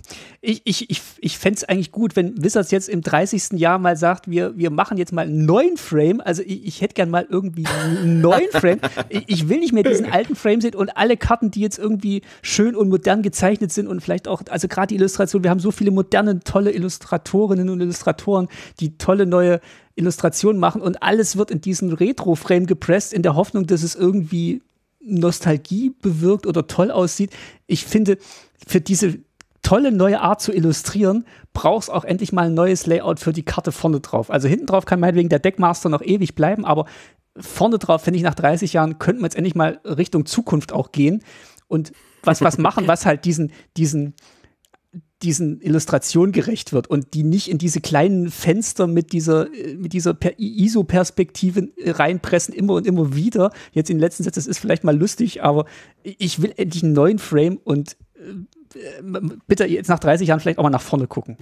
Ich, ich, ich, ich fände es eigentlich gut, wenn Wizards jetzt im 30. Jahr mal sagt, wir, wir machen jetzt mal einen neuen Frame. Also ich, ich hätte gern mal irgendwie einen neuen Frame. Ich, ich, will nicht mehr diesen alten Frame sehen und alle Karten, die jetzt irgendwie schön und modern gezeichnet sind und vielleicht auch, also gerade die Illustration, wir haben so viele moderne, tolle Illustratorinnen und Illustratoren, die tolle neue Illustrationen machen und alles wird in diesen Retro-Frame gepresst, in der Hoffnung, dass es irgendwie Nostalgie bewirkt oder toll aussieht. Ich finde, für diese tolle neue Art zu illustrieren, brauchst auch endlich mal ein neues Layout für die Karte vorne drauf. Also hinten drauf kann meinetwegen der Deckmaster noch ewig bleiben, aber vorne drauf, finde ich, nach 30 Jahren könnten wir jetzt endlich mal Richtung Zukunft auch gehen und was, was machen, was halt diesen, diesen, diesen Illustrationen gerecht wird und die nicht in diese kleinen Fenster mit dieser, äh, mit dieser ISO-Perspektive äh, reinpressen, immer und immer wieder. Jetzt in den letzten Sätzen, das ist vielleicht mal lustig, aber ich will endlich einen neuen Frame und äh, äh bitte jetzt nach 30 Jahren vielleicht auch mal nach vorne gucken.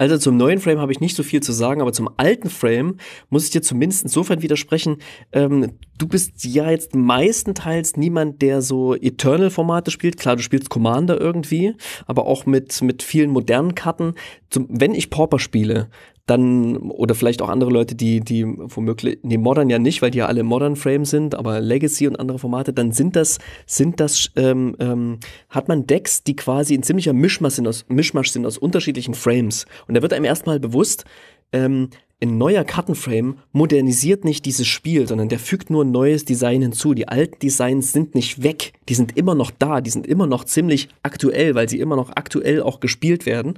Also zum neuen Frame habe ich nicht so viel zu sagen, aber zum alten Frame muss ich dir zumindest insofern widersprechen. Ähm, du bist ja jetzt meistenteils niemand, der so Eternal-Formate spielt. Klar, du spielst Commander irgendwie, aber auch mit, mit vielen modernen Karten. Zum, wenn ich Pauper spiele, dann oder vielleicht auch andere Leute, die, die womöglich, nee, Modern ja nicht, weil die ja alle Modern Frame sind, aber Legacy und andere Formate, dann sind das, sind das, ähm, ähm, hat man Decks, die quasi ein ziemlicher Mischmasch sind aus, Mischmasch sind aus unterschiedlichen Frames. Und da wird einem erstmal bewusst, ähm, ein neuer Kartenframe modernisiert nicht dieses Spiel, sondern der fügt nur ein neues Design hinzu. Die alten Designs sind nicht weg, die sind immer noch da, die sind immer noch ziemlich aktuell, weil sie immer noch aktuell auch gespielt werden.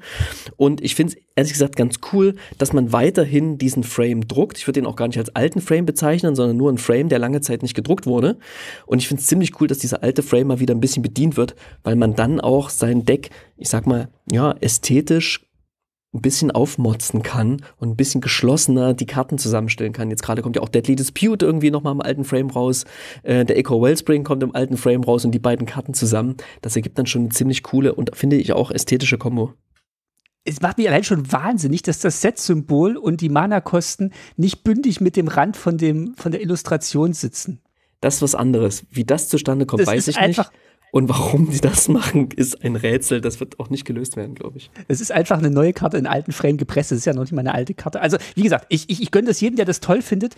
Und ich finde es ehrlich gesagt ganz cool, dass man weiterhin diesen Frame druckt. Ich würde den auch gar nicht als alten Frame bezeichnen, sondern nur einen Frame, der lange Zeit nicht gedruckt wurde. Und ich finde es ziemlich cool, dass dieser alte Frame mal wieder ein bisschen bedient wird, weil man dann auch sein Deck, ich sag mal, ja, ästhetisch ein bisschen aufmotzen kann und ein bisschen geschlossener die Karten zusammenstellen kann. Jetzt gerade kommt ja auch Deadly Dispute irgendwie nochmal im alten Frame raus. Äh, der Echo Wellspring kommt im alten Frame raus und die beiden Karten zusammen. Das ergibt dann schon eine ziemlich coole und finde ich auch ästhetische Kombo es macht mich allein schon wahnsinnig, dass das Set-Symbol und die Mana-Kosten nicht bündig mit dem Rand von, dem, von der Illustration sitzen. Das ist was anderes. Wie das zustande kommt, das weiß ich nicht. Und warum die das machen, ist ein Rätsel. Das wird auch nicht gelöst werden, glaube ich. Es ist einfach eine neue Karte in alten Frame gepresst. Das ist ja noch nicht mal eine alte Karte. Also, wie gesagt, ich, ich, ich gönne das jedem, der das toll findet.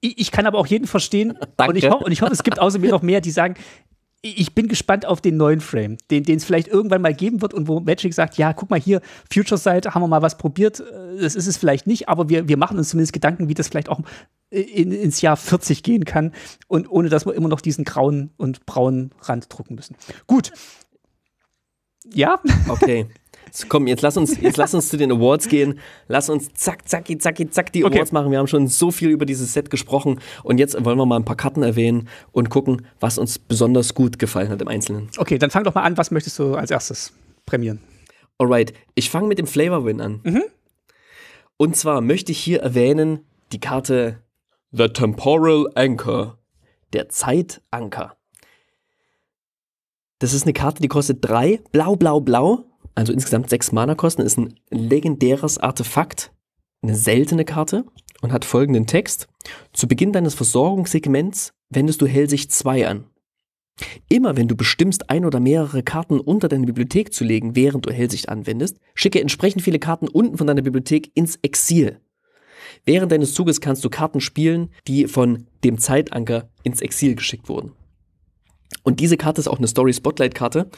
Ich, ich kann aber auch jeden verstehen. Danke. Und ich hoffe, und es gibt außer mir noch mehr, die sagen, ich bin gespannt auf den neuen Frame, den es vielleicht irgendwann mal geben wird und wo Magic sagt, ja, guck mal hier, Future Sight, haben wir mal was probiert, äh, das ist es vielleicht nicht, aber wir, wir machen uns zumindest Gedanken, wie das vielleicht auch äh, in, ins Jahr 40 gehen kann und ohne, dass wir immer noch diesen grauen und braunen Rand drucken müssen. Gut. Ja. Okay. Komm, jetzt lass uns, jetzt lass uns zu den Awards gehen. Lass uns zack, zacki, zacki, zack die Awards okay. machen. Wir haben schon so viel über dieses Set gesprochen und jetzt wollen wir mal ein paar Karten erwähnen und gucken, was uns besonders gut gefallen hat im Einzelnen. Okay, dann fang doch mal an. Was möchtest du als erstes prämieren? Alright, ich fange mit dem Flavor Win an. Mhm. Und zwar möchte ich hier erwähnen die Karte The Temporal Anchor, der Zeitanker. Das ist eine Karte, die kostet drei, blau, blau, blau also insgesamt sechs Mana-Kosten, ist ein legendäres Artefakt, eine seltene Karte und hat folgenden Text. Zu Beginn deines Versorgungssegments wendest du Hellsicht 2 an. Immer wenn du bestimmst, ein oder mehrere Karten unter deine Bibliothek zu legen, während du Hellsicht anwendest, schicke entsprechend viele Karten unten von deiner Bibliothek ins Exil. Während deines Zuges kannst du Karten spielen, die von dem Zeitanker ins Exil geschickt wurden. Und diese Karte ist auch eine Story Spotlight Karte,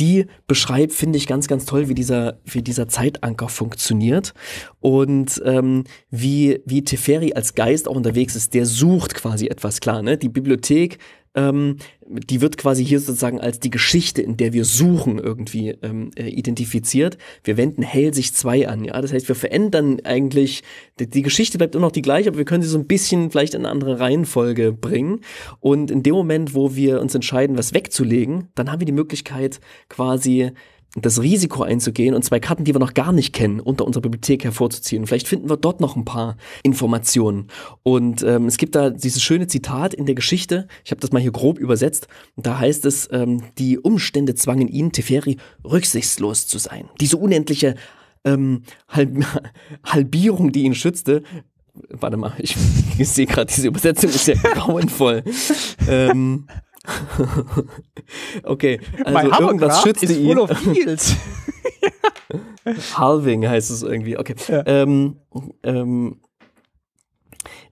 die beschreibt, finde ich, ganz, ganz toll, wie dieser, wie dieser Zeitanker funktioniert und ähm, wie, wie Teferi als Geist auch unterwegs ist. Der sucht quasi etwas klar. Ne? Die Bibliothek ähm, die wird quasi hier sozusagen als die Geschichte, in der wir suchen, irgendwie ähm, äh, identifiziert. Wir wenden Hell sich 2 an, ja. Das heißt, wir verändern eigentlich, die, Geschichte bleibt immer noch die gleiche, aber wir können sie so ein bisschen vielleicht in eine andere Reihenfolge bringen. Und in dem Moment, wo wir uns entscheiden, was wegzulegen, dann haben wir die Möglichkeit, quasi das Risiko einzugehen und zwei Karten, die wir noch gar nicht kennen, unter unserer Bibliothek hervorzuziehen. Vielleicht finden wir dort noch ein paar Informationen. Und ähm, es gibt da dieses schöne Zitat in der Geschichte, ich habe das mal hier grob übersetzt, da heißt es, ähm, die Umstände zwangen ihn, Teferi, rücksichtslos zu sein. Diese unendliche ähm, Halb Halbierung, die ihn schützte, warte mal, ich, ich sehe gerade, diese Übersetzung ist ja grauenvoll. ähm, okay, also mein irgendwas schützt ist ihn. Full of Heels. Halving heißt es irgendwie. Okay. Ja. Ähm, ähm,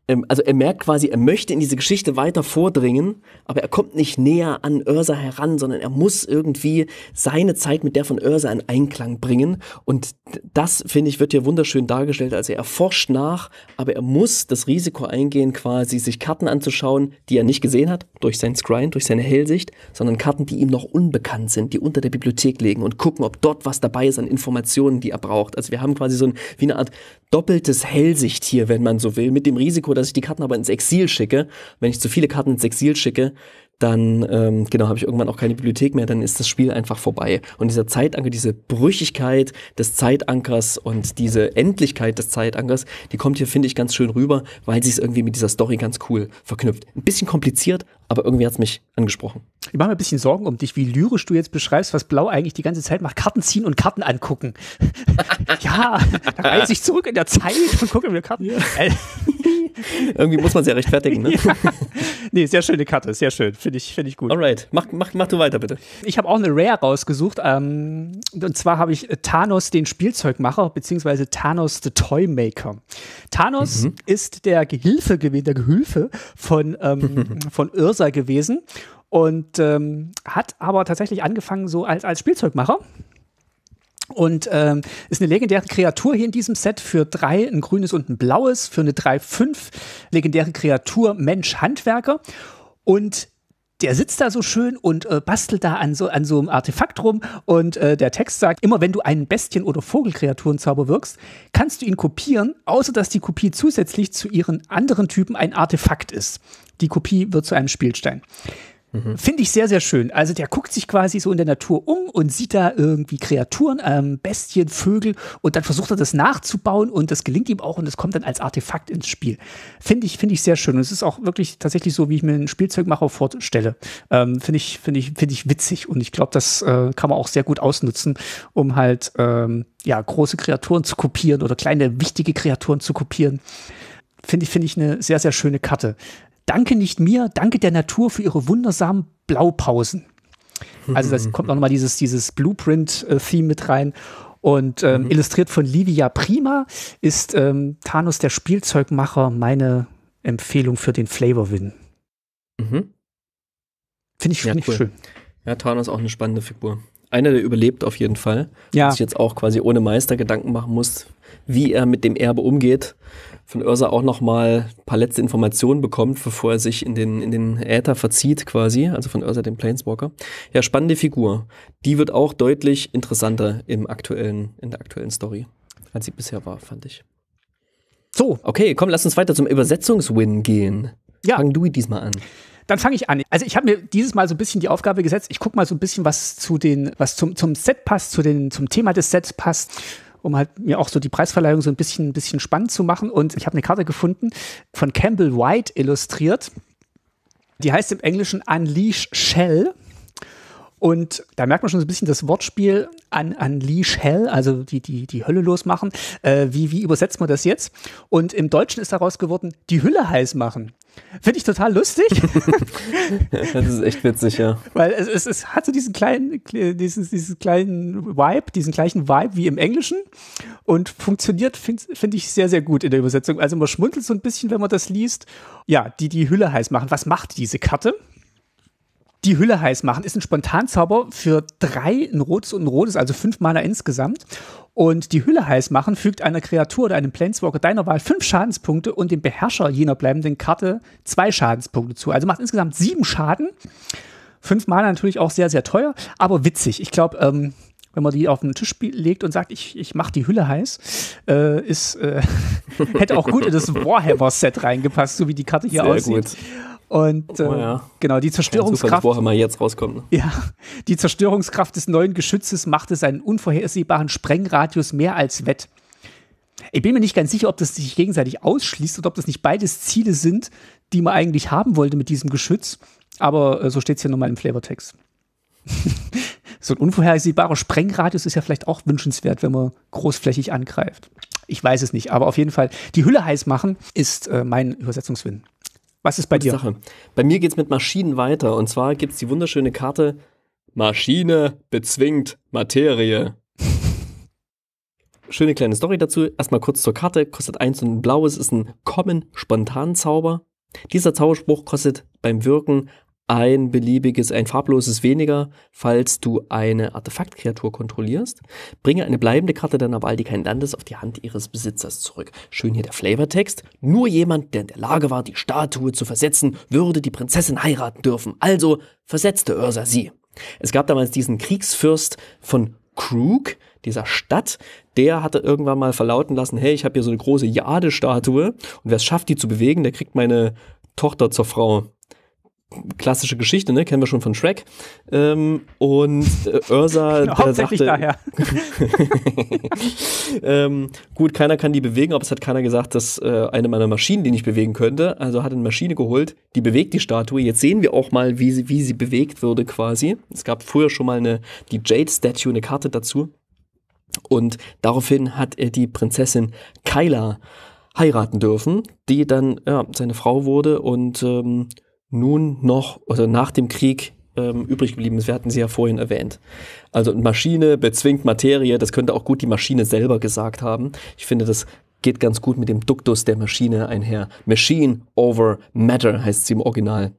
ähm, also er merkt quasi, er möchte in diese Geschichte weiter vordringen, aber er kommt nicht näher an Ursa heran, sondern er muss irgendwie seine Zeit mit der von Ursa in Einklang bringen. Und das, finde ich, wird hier wunderschön dargestellt. Also er forscht nach, aber er muss das Risiko eingehen, quasi sich Karten anzuschauen, die er nicht gesehen hat, durch sein Scrying, durch seine Hellsicht, sondern Karten, die ihm noch unbekannt sind, die unter der Bibliothek liegen und gucken, ob dort was dabei ist an Informationen, die er braucht. Also wir haben quasi so ein, wie eine Art doppeltes Hellsicht hier, wenn man so will, mit dem Risiko, dass ich die Karten aber ins Exil schicke. Wenn ich zu viele Karten ins Exil schicke, dann ähm, genau habe ich irgendwann auch keine Bibliothek mehr, dann ist das Spiel einfach vorbei. Und dieser Zeitanker, diese Brüchigkeit des Zeitankers und diese Endlichkeit des Zeitankers, die kommt hier, finde ich, ganz schön rüber, weil sie es irgendwie mit dieser Story ganz cool verknüpft. Ein bisschen kompliziert, aber irgendwie hat es mich angesprochen. Ich mache mir ein bisschen Sorgen um dich, wie lyrisch du jetzt beschreibst, was Blau eigentlich die ganze Zeit macht. Karten ziehen und Karten angucken. ja, da reise ich zurück in der Zeit und gucke mir Karten. Ja. irgendwie muss man es ja rechtfertigen, ne? Ja. Nee, sehr schöne Karte, sehr schön. Finde ich, find ich gut. Alright, mach, mach, mach du weiter bitte. Ich habe auch eine Rare rausgesucht. Ähm, und zwar habe ich äh, Thanos den Spielzeugmacher, beziehungsweise Thanos the Toymaker. Thanos mhm. ist der Gehilfe, gewesen, der Gehilfe von, ähm, von Ursa gewesen und ähm, hat aber tatsächlich angefangen so als, als Spielzeugmacher. Und ähm, ist eine legendäre Kreatur hier in diesem Set für drei, ein grünes und ein blaues, für eine 3-5 legendäre Kreatur Mensch Handwerker. Und der sitzt da so schön und äh, bastelt da an so, an so einem Artefakt rum und äh, der Text sagt, immer wenn du einen Bestien- oder Vogelkreaturenzauber wirkst, kannst du ihn kopieren, außer dass die Kopie zusätzlich zu ihren anderen Typen ein Artefakt ist. Die Kopie wird zu einem Spielstein. Mhm. Finde ich sehr, sehr schön. Also der guckt sich quasi so in der Natur um und sieht da irgendwie Kreaturen, ähm, Bestien, Vögel und dann versucht er das nachzubauen und das gelingt ihm auch und das kommt dann als Artefakt ins Spiel. Finde ich, finde ich sehr schön. Und es ist auch wirklich tatsächlich so, wie ich mir einen Spielzeugmacher vorstelle. Ähm, finde ich, finde ich, finde ich witzig und ich glaube, das äh, kann man auch sehr gut ausnutzen, um halt ähm, ja große Kreaturen zu kopieren oder kleine wichtige Kreaturen zu kopieren finde ich, finde ich eine sehr, sehr schöne Karte. Danke nicht mir, danke der Natur für ihre wundersamen Blaupausen. Also das mhm. kommt auch nochmal dieses, dieses Blueprint-Theme mit rein. Und ähm, mhm. illustriert von Livia Prima ist ähm, Thanos der Spielzeugmacher meine Empfehlung für den Flavorwin. Mhm. Finde ich, find ja, cool. schön. Ja, Thanos ist auch eine spannende Figur. Einer, der überlebt auf jeden Fall. Ja. Dass ich jetzt auch quasi ohne Meister Gedanken machen muss, wie er mit dem Erbe umgeht von Ursa auch nochmal ein paar letzte Informationen bekommt, bevor er sich in den, in den Äther verzieht quasi, also von Ursa dem Planeswalker. Ja, spannende Figur. Die wird auch deutlich interessanter im aktuellen, in der aktuellen Story, als sie bisher war, fand ich. So. Okay, komm, lass uns weiter zum Übersetzungswin gehen. Ja. Fang du diesmal an. Dann fange ich an. Also ich habe mir dieses Mal so ein bisschen die Aufgabe gesetzt. Ich gucke mal so ein bisschen, was zu den, was zum, zum Set passt, zu den, zum Thema des Sets passt um halt mir auch so die Preisverleihung so ein bisschen, ein bisschen spannend zu machen. Und ich habe eine Karte gefunden von Campbell White illustriert. Die heißt im Englischen Unleash Shell. Und da merkt man schon so ein bisschen das Wortspiel an Unleash Hell, also die, die, die Hölle losmachen. Äh, wie, wie übersetzt man das jetzt? Und im Deutschen ist daraus geworden, die Hülle heiß machen. Finde ich total lustig. das ist echt witzig, ja. Weil es, es, es hat so diesen kleinen, dieses, diesen kleinen Vibe, diesen gleichen Vibe wie im Englischen und funktioniert, finde find ich, sehr, sehr gut in der Übersetzung. Also man schmunzelt so ein bisschen, wenn man das liest. Ja, die die Hülle heiß machen. Was macht diese Karte? die Hülle heiß machen. Ist ein Spontanzauber für drei, ein rotes und ein rotes, also fünf Maler insgesamt. Und die Hülle heiß machen fügt einer Kreatur oder einem Planeswalker deiner Wahl fünf Schadenspunkte und dem Beherrscher jener bleibenden Karte zwei Schadenspunkte zu. Also macht insgesamt sieben Schaden. Fünf Maler natürlich auch sehr, sehr teuer, aber witzig. Ich glaube, ähm, wenn man die auf den Tisch legt und sagt, ich, ich mache die Hülle heiß, äh, ist, äh, hätte auch gut in das Warhammer-Set reingepasst, so wie die Karte hier Sehr aussieht. Gut. Und oh, äh, oh, ja. genau, die Zerstörungskraft. Super, mal jetzt rauskommt. Ne? Ja, die Zerstörungskraft des neuen Geschützes machte seinen unvorhersehbaren Sprengradius mehr als wett. Ich bin mir nicht ganz sicher, ob das sich gegenseitig ausschließt oder ob das nicht beides Ziele sind, die man eigentlich haben wollte mit diesem Geschütz. Aber äh, so steht es hier nochmal im Flavortext. so ein unvorhersehbarer Sprengradius ist ja vielleicht auch wünschenswert, wenn man großflächig angreift. Ich weiß es nicht, aber auf jeden Fall die Hülle heiß machen ist äh, mein Übersetzungswinn. Was ist bei Gute dir? Sache. Bei mir geht es mit Maschinen weiter. Und zwar gibt es die wunderschöne Karte Maschine bezwingt Materie. Schöne kleine Story dazu. Erstmal kurz zur Karte. Kostet eins und ein blaues. Ist ein Common Spontanzauber. Dieser Zauberspruch kostet beim Wirken ein beliebiges, ein farbloses weniger, falls du eine Artefaktkreatur kontrollierst. Bringe eine bleibende Karte deiner Wahl, die kein Land ist, auf die Hand ihres Besitzers zurück. Schön hier der Flavortext. Nur jemand, der in der Lage war, die Statue zu versetzen, würde die Prinzessin heiraten dürfen. Also versetzte Ursa sie. Es gab damals diesen Kriegsfürst von Krug, dieser Stadt, der hatte irgendwann mal verlauten lassen, hey, ich habe hier so eine große Jade-Statue und wer es schafft, die zu bewegen, der kriegt meine Tochter zur Frau klassische Geschichte, ne? kennen wir schon von Shrek. Ähm, und äh, Ursa, der Hauptsächlich sagte, daher. ähm, gut, keiner kann die bewegen, aber es hat keiner gesagt, dass äh, eine meiner Maschinen die nicht bewegen könnte. Also hat eine Maschine geholt, die bewegt die Statue. Jetzt sehen wir auch mal, wie sie, wie sie bewegt würde quasi. Es gab früher schon mal eine, die Jade Statue, eine Karte dazu. Und daraufhin hat er die Prinzessin Kyla heiraten dürfen, die dann ja, seine Frau wurde und ähm, nun noch oder also nach dem Krieg ähm, übrig geblieben ist. Wir hatten sie ja vorhin erwähnt. Also Maschine bezwingt Materie, das könnte auch gut die Maschine selber gesagt haben. Ich finde, das geht ganz gut mit dem Duktus der Maschine einher. Machine over Matter heißt sie im Original.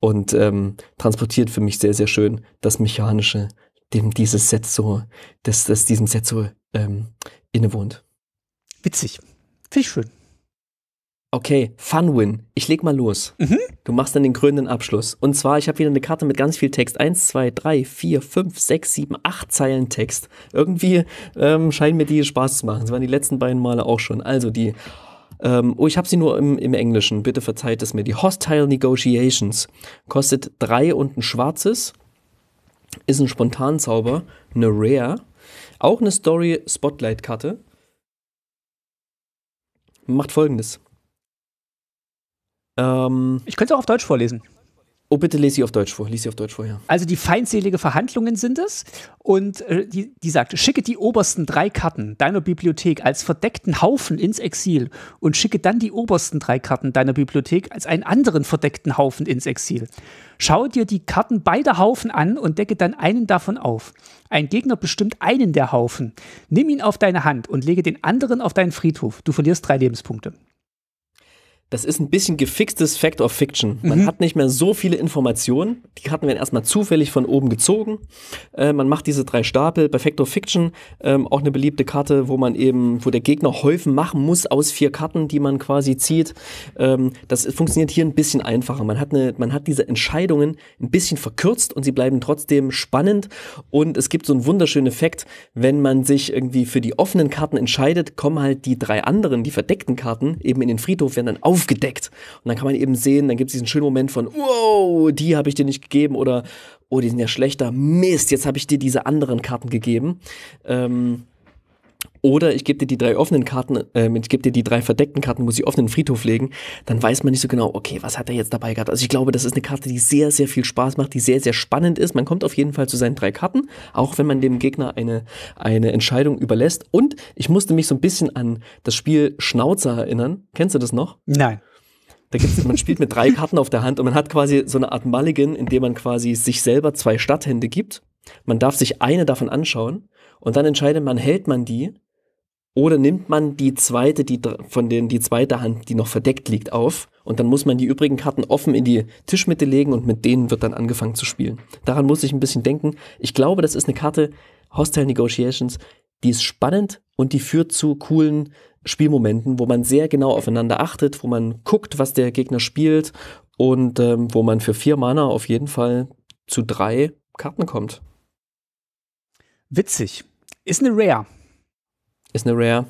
Und ähm, transportiert für mich sehr, sehr schön das Mechanische, dem dieses Set so, das, das diesem Set so ähm, innewohnt. Witzig. Finde ich schön. Okay, Funwin. Ich leg mal los. Mhm. Du machst dann den krönenden Abschluss. Und zwar, ich habe wieder eine Karte mit ganz viel Text. Eins, zwei, drei, vier, fünf, sechs, sieben, acht Zeilen Text. Irgendwie ähm, scheinen mir die Spaß zu machen. Das waren die letzten beiden Male auch schon. Also die. Ähm, oh, ich habe sie nur im, im Englischen. Bitte verzeiht es mir. Die Hostile Negotiations. Kostet drei und ein schwarzes. Ist ein Spontanzauber. Eine Rare. Auch eine Story-Spotlight-Karte. Macht folgendes ähm, ich könnte es auch auf Deutsch vorlesen. Oh, bitte lese sie auf Deutsch vor. Lies sie auf Deutsch vor, ja. Also die feindselige Verhandlungen sind es. Und äh, die, die sagt, schicke die obersten drei Karten deiner Bibliothek als verdeckten Haufen ins Exil und schicke dann die obersten drei Karten deiner Bibliothek als einen anderen verdeckten Haufen ins Exil. Schau dir die Karten beider Haufen an und decke dann einen davon auf. Ein Gegner bestimmt einen der Haufen. Nimm ihn auf deine Hand und lege den anderen auf deinen Friedhof. Du verlierst drei Lebenspunkte das ist ein bisschen gefixtes Fact of Fiction. Man mhm. hat nicht mehr so viele Informationen. Die Karten werden erstmal zufällig von oben gezogen. Äh, man macht diese drei Stapel. Bei Fact of Fiction ähm, auch eine beliebte Karte, wo man eben, wo der Gegner Häufen machen muss aus vier Karten, die man quasi zieht. Ähm, das funktioniert hier ein bisschen einfacher. Man hat, eine, man hat diese Entscheidungen ein bisschen verkürzt und sie bleiben trotzdem spannend. Und es gibt so einen wunderschönen Effekt, wenn man sich irgendwie für die offenen Karten entscheidet, kommen halt die drei anderen, die verdeckten Karten, eben in den Friedhof, werden dann auf aufgedeckt. Und dann kann man eben sehen, dann gibt es diesen schönen Moment von, wow, die habe ich dir nicht gegeben oder, oh, die sind ja schlechter, Mist, jetzt habe ich dir diese anderen Karten gegeben. Ähm, oder ich gebe dir die drei offenen Karten, äh, ich gebe dir die drei verdeckten Karten, muss ich auf den Friedhof legen. Dann weiß man nicht so genau, okay, was hat er jetzt dabei gehabt. Also ich glaube, das ist eine Karte, die sehr, sehr viel Spaß macht, die sehr, sehr spannend ist. Man kommt auf jeden Fall zu seinen drei Karten, auch wenn man dem Gegner eine, eine Entscheidung überlässt. Und ich musste mich so ein bisschen an das Spiel Schnauzer erinnern. Kennst du das noch? Nein. Da gibt's, man spielt mit drei Karten auf der Hand und man hat quasi so eine Art Mulligan, in dem man quasi sich selber zwei Stadthände gibt. Man darf sich eine davon anschauen und dann entscheidet man, hält man die oder nimmt man die zweite, die von denen die zweite Hand, die noch verdeckt liegt, auf und dann muss man die übrigen Karten offen in die Tischmitte legen und mit denen wird dann angefangen zu spielen. Daran muss ich ein bisschen denken. Ich glaube, das ist eine Karte Hostile Negotiations, die ist spannend und die führt zu coolen Spielmomenten, wo man sehr genau aufeinander achtet, wo man guckt, was der Gegner spielt und ähm, wo man für vier Mana auf jeden Fall zu drei Karten kommt. Witzig. Ist eine Rare. Ist eine Rare.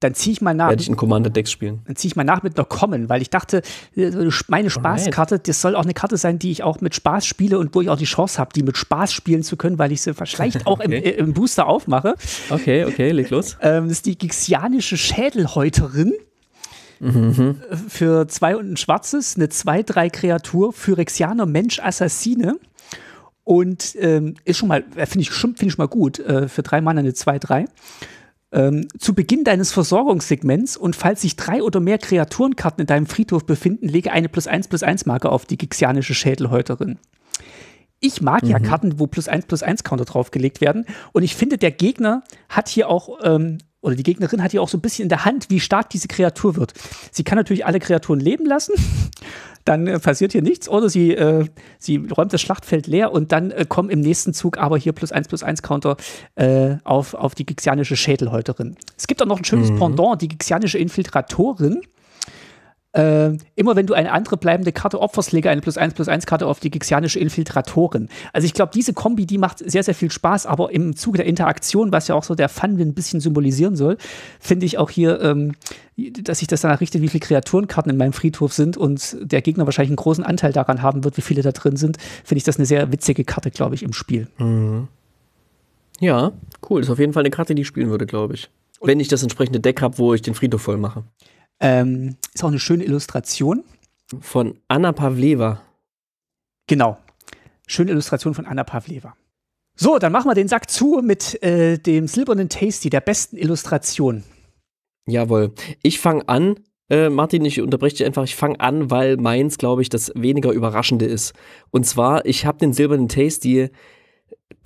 Dann ziehe ich mal nach. Werde ich in Commander Decks spielen. Dann ziehe ich mal nach mit einer Common, weil ich dachte, äh, meine Spaßkarte, das soll auch eine Karte sein, die ich auch mit Spaß spiele und wo ich auch die Chance habe, die mit Spaß spielen zu können, weil ich sie vielleicht auch okay. im, äh, im, Booster aufmache. Okay, okay, leg los. Ähm, das ist die Gixianische Schädelhäuterin. Mhm. Für zwei und ein schwarzes, eine 2-3 Kreatur, Phyrexianer Mensch Assassine. Und ähm, ist schon mal, äh, finde ich, find ich schon mal gut, äh, für drei Mann eine 2-3. Ähm, zu Beginn deines Versorgungssegments und falls sich drei oder mehr Kreaturenkarten in deinem Friedhof befinden, lege eine plus 1 plus 1 Marke auf die gixianische Schädelhäuterin. Ich mag mhm. ja Karten, wo plus 1 plus 1 Counter draufgelegt werden und ich finde, der Gegner hat hier auch ähm, oder die Gegnerin hat ja auch so ein bisschen in der Hand, wie stark diese Kreatur wird. Sie kann natürlich alle Kreaturen leben lassen, dann äh, passiert hier nichts, oder sie, äh, sie räumt das Schlachtfeld leer und dann äh, kommen im nächsten Zug aber hier plus eins plus eins Counter äh, auf, auf die gixianische Schädelhäuterin. Es gibt auch noch ein schönes mhm. Pendant, die gixianische Infiltratorin. Ähm, immer wenn du eine andere bleibende Karte opferst, lege eine plus 1 plus 1 Karte auf die gixianische Infiltratorin. Also ich glaube, diese Kombi, die macht sehr, sehr viel Spaß, aber im Zuge der Interaktion, was ja auch so der Fun ein bisschen symbolisieren soll, finde ich auch hier, ähm, dass ich das danach richte, wie viele Kreaturenkarten in meinem Friedhof sind und der Gegner wahrscheinlich einen großen Anteil daran haben wird, wie viele da drin sind, finde ich das eine sehr witzige Karte, glaube ich, im Spiel. Mhm. Ja, cool. Ist auf jeden Fall eine Karte, die ich spielen würde, glaube ich. wenn ich das entsprechende Deck habe, wo ich den Friedhof voll mache. Ähm, ist auch eine schöne Illustration. Von Anna Pavleva. Genau. Schöne Illustration von Anna Pavleva. So, dann machen wir den Sack zu mit äh, dem silbernen Tasty, der besten Illustration. Jawohl. Ich fange an. Äh, Martin, ich unterbreche dich einfach. Ich fange an, weil meins, glaube ich, das weniger Überraschende ist. Und zwar, ich habe den silbernen Tasty,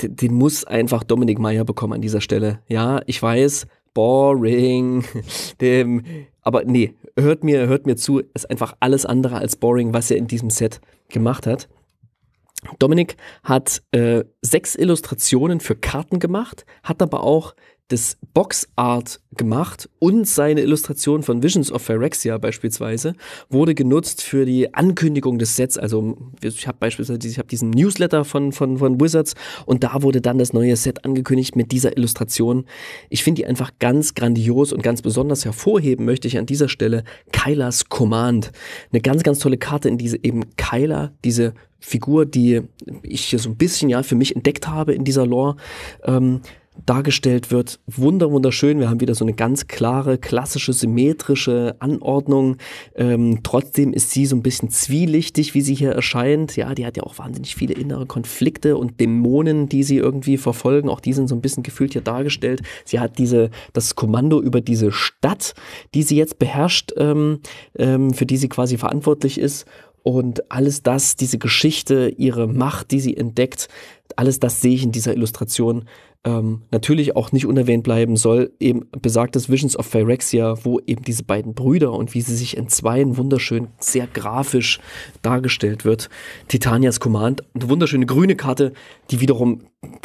den, den muss einfach Dominik Meyer bekommen an dieser Stelle. Ja, ich weiß, boring. Dem, aber nee, hört mir, hört mir zu, ist einfach alles andere als boring, was er in diesem Set gemacht hat. Dominik hat äh, sechs Illustrationen für Karten gemacht, hat aber auch das Boxart gemacht und seine Illustration von Visions of Phyrexia beispielsweise wurde genutzt für die Ankündigung des Sets. Also ich habe beispielsweise ich hab diesen Newsletter von, von, von Wizards und da wurde dann das neue Set angekündigt mit dieser Illustration. Ich finde die einfach ganz grandios und ganz besonders hervorheben möchte ich an dieser Stelle Kylas Command. Eine ganz, ganz tolle Karte, in diese eben Kyla, diese Figur, die ich hier so ein bisschen ja für mich entdeckt habe in dieser Lore, ähm, dargestellt wird. Wunder, wunderschön. Wir haben wieder so eine ganz klare, klassische, symmetrische Anordnung. Ähm, trotzdem ist sie so ein bisschen zwielichtig, wie sie hier erscheint. Ja, die hat ja auch wahnsinnig viele innere Konflikte und Dämonen, die sie irgendwie verfolgen. Auch die sind so ein bisschen gefühlt hier dargestellt. Sie hat diese, das Kommando über diese Stadt, die sie jetzt beherrscht, ähm, ähm, für die sie quasi verantwortlich ist. Und alles das, diese Geschichte, ihre Macht, die sie entdeckt, alles das sehe ich in dieser Illustration ähm, natürlich auch nicht unerwähnt bleiben soll, eben besagtes Visions of Phyrexia, wo eben diese beiden Brüder und wie sie sich entzweien, wunderschön, sehr grafisch dargestellt wird. Titanias Command, eine wunderschöne grüne Karte, die wiederum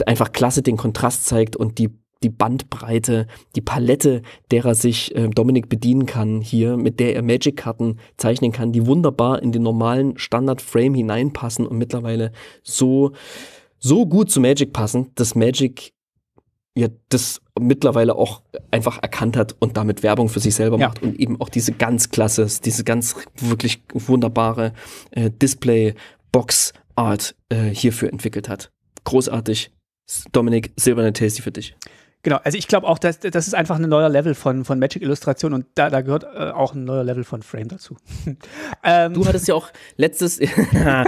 einfach klasse den Kontrast zeigt und die die Bandbreite, die Palette, derer sich äh, Dominik bedienen kann hier, mit der er Magic-Karten zeichnen kann, die wunderbar in den normalen Standard-Frame hineinpassen und mittlerweile so, so gut zu Magic passen, dass Magic ja das mittlerweile auch einfach erkannt hat und damit Werbung für sich selber ja. macht und eben auch diese ganz klasse, diese ganz wirklich wunderbare äh, Display-Box-Art äh, hierfür entwickelt hat. Großartig. Dominik, silberne Tasty für dich. Genau, also ich glaube auch, dass, das ist einfach ein neuer Level von, von Magic-Illustration und da, da gehört äh, auch ein neuer Level von Frame dazu. ähm. Du hattest ja auch letztes, ja,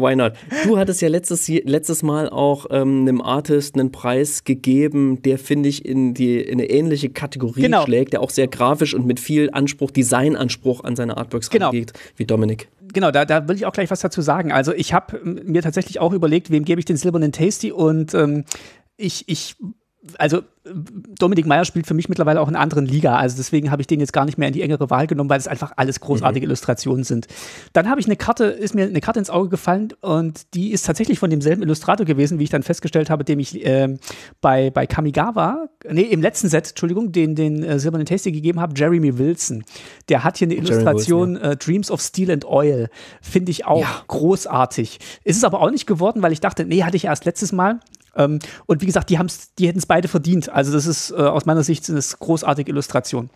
why not? Du hattest ja letztes, letztes Mal auch ähm, einem Artist einen Preis gegeben, der, finde ich, in, die, in eine ähnliche Kategorie genau. schlägt, der auch sehr grafisch und mit viel Anspruch, Designanspruch an seine Artworks genau. angeht, wie Dominik. Genau, da, da will ich auch gleich was dazu sagen. Also ich habe mir tatsächlich auch überlegt, wem gebe ich den silbernen Tasty und ähm, ich, ich also Dominik Meyer spielt für mich mittlerweile auch in einer anderen Liga. Also deswegen habe ich den jetzt gar nicht mehr in die engere Wahl genommen, weil es einfach alles mhm. großartige mhm. Illustrationen sind. Dann habe ich eine Karte, ist mir eine Karte ins Auge gefallen und die ist tatsächlich von demselben Illustrator gewesen, wie ich dann festgestellt habe, dem ich äh, bei, bei Kamigawa, nee, im letzten Set, Entschuldigung, den, den äh, silbernen Tasty gegeben habe, Jeremy Wilson. Der hat hier eine Illustration Wilson, ja. äh, Dreams of Steel and Oil. Finde ich auch ja. großartig. Ist es aber auch nicht geworden, weil ich dachte, nee, hatte ich erst letztes Mal ähm, und wie gesagt, die, die hätten es beide verdient. Also das ist äh, aus meiner Sicht eine großartige Illustration.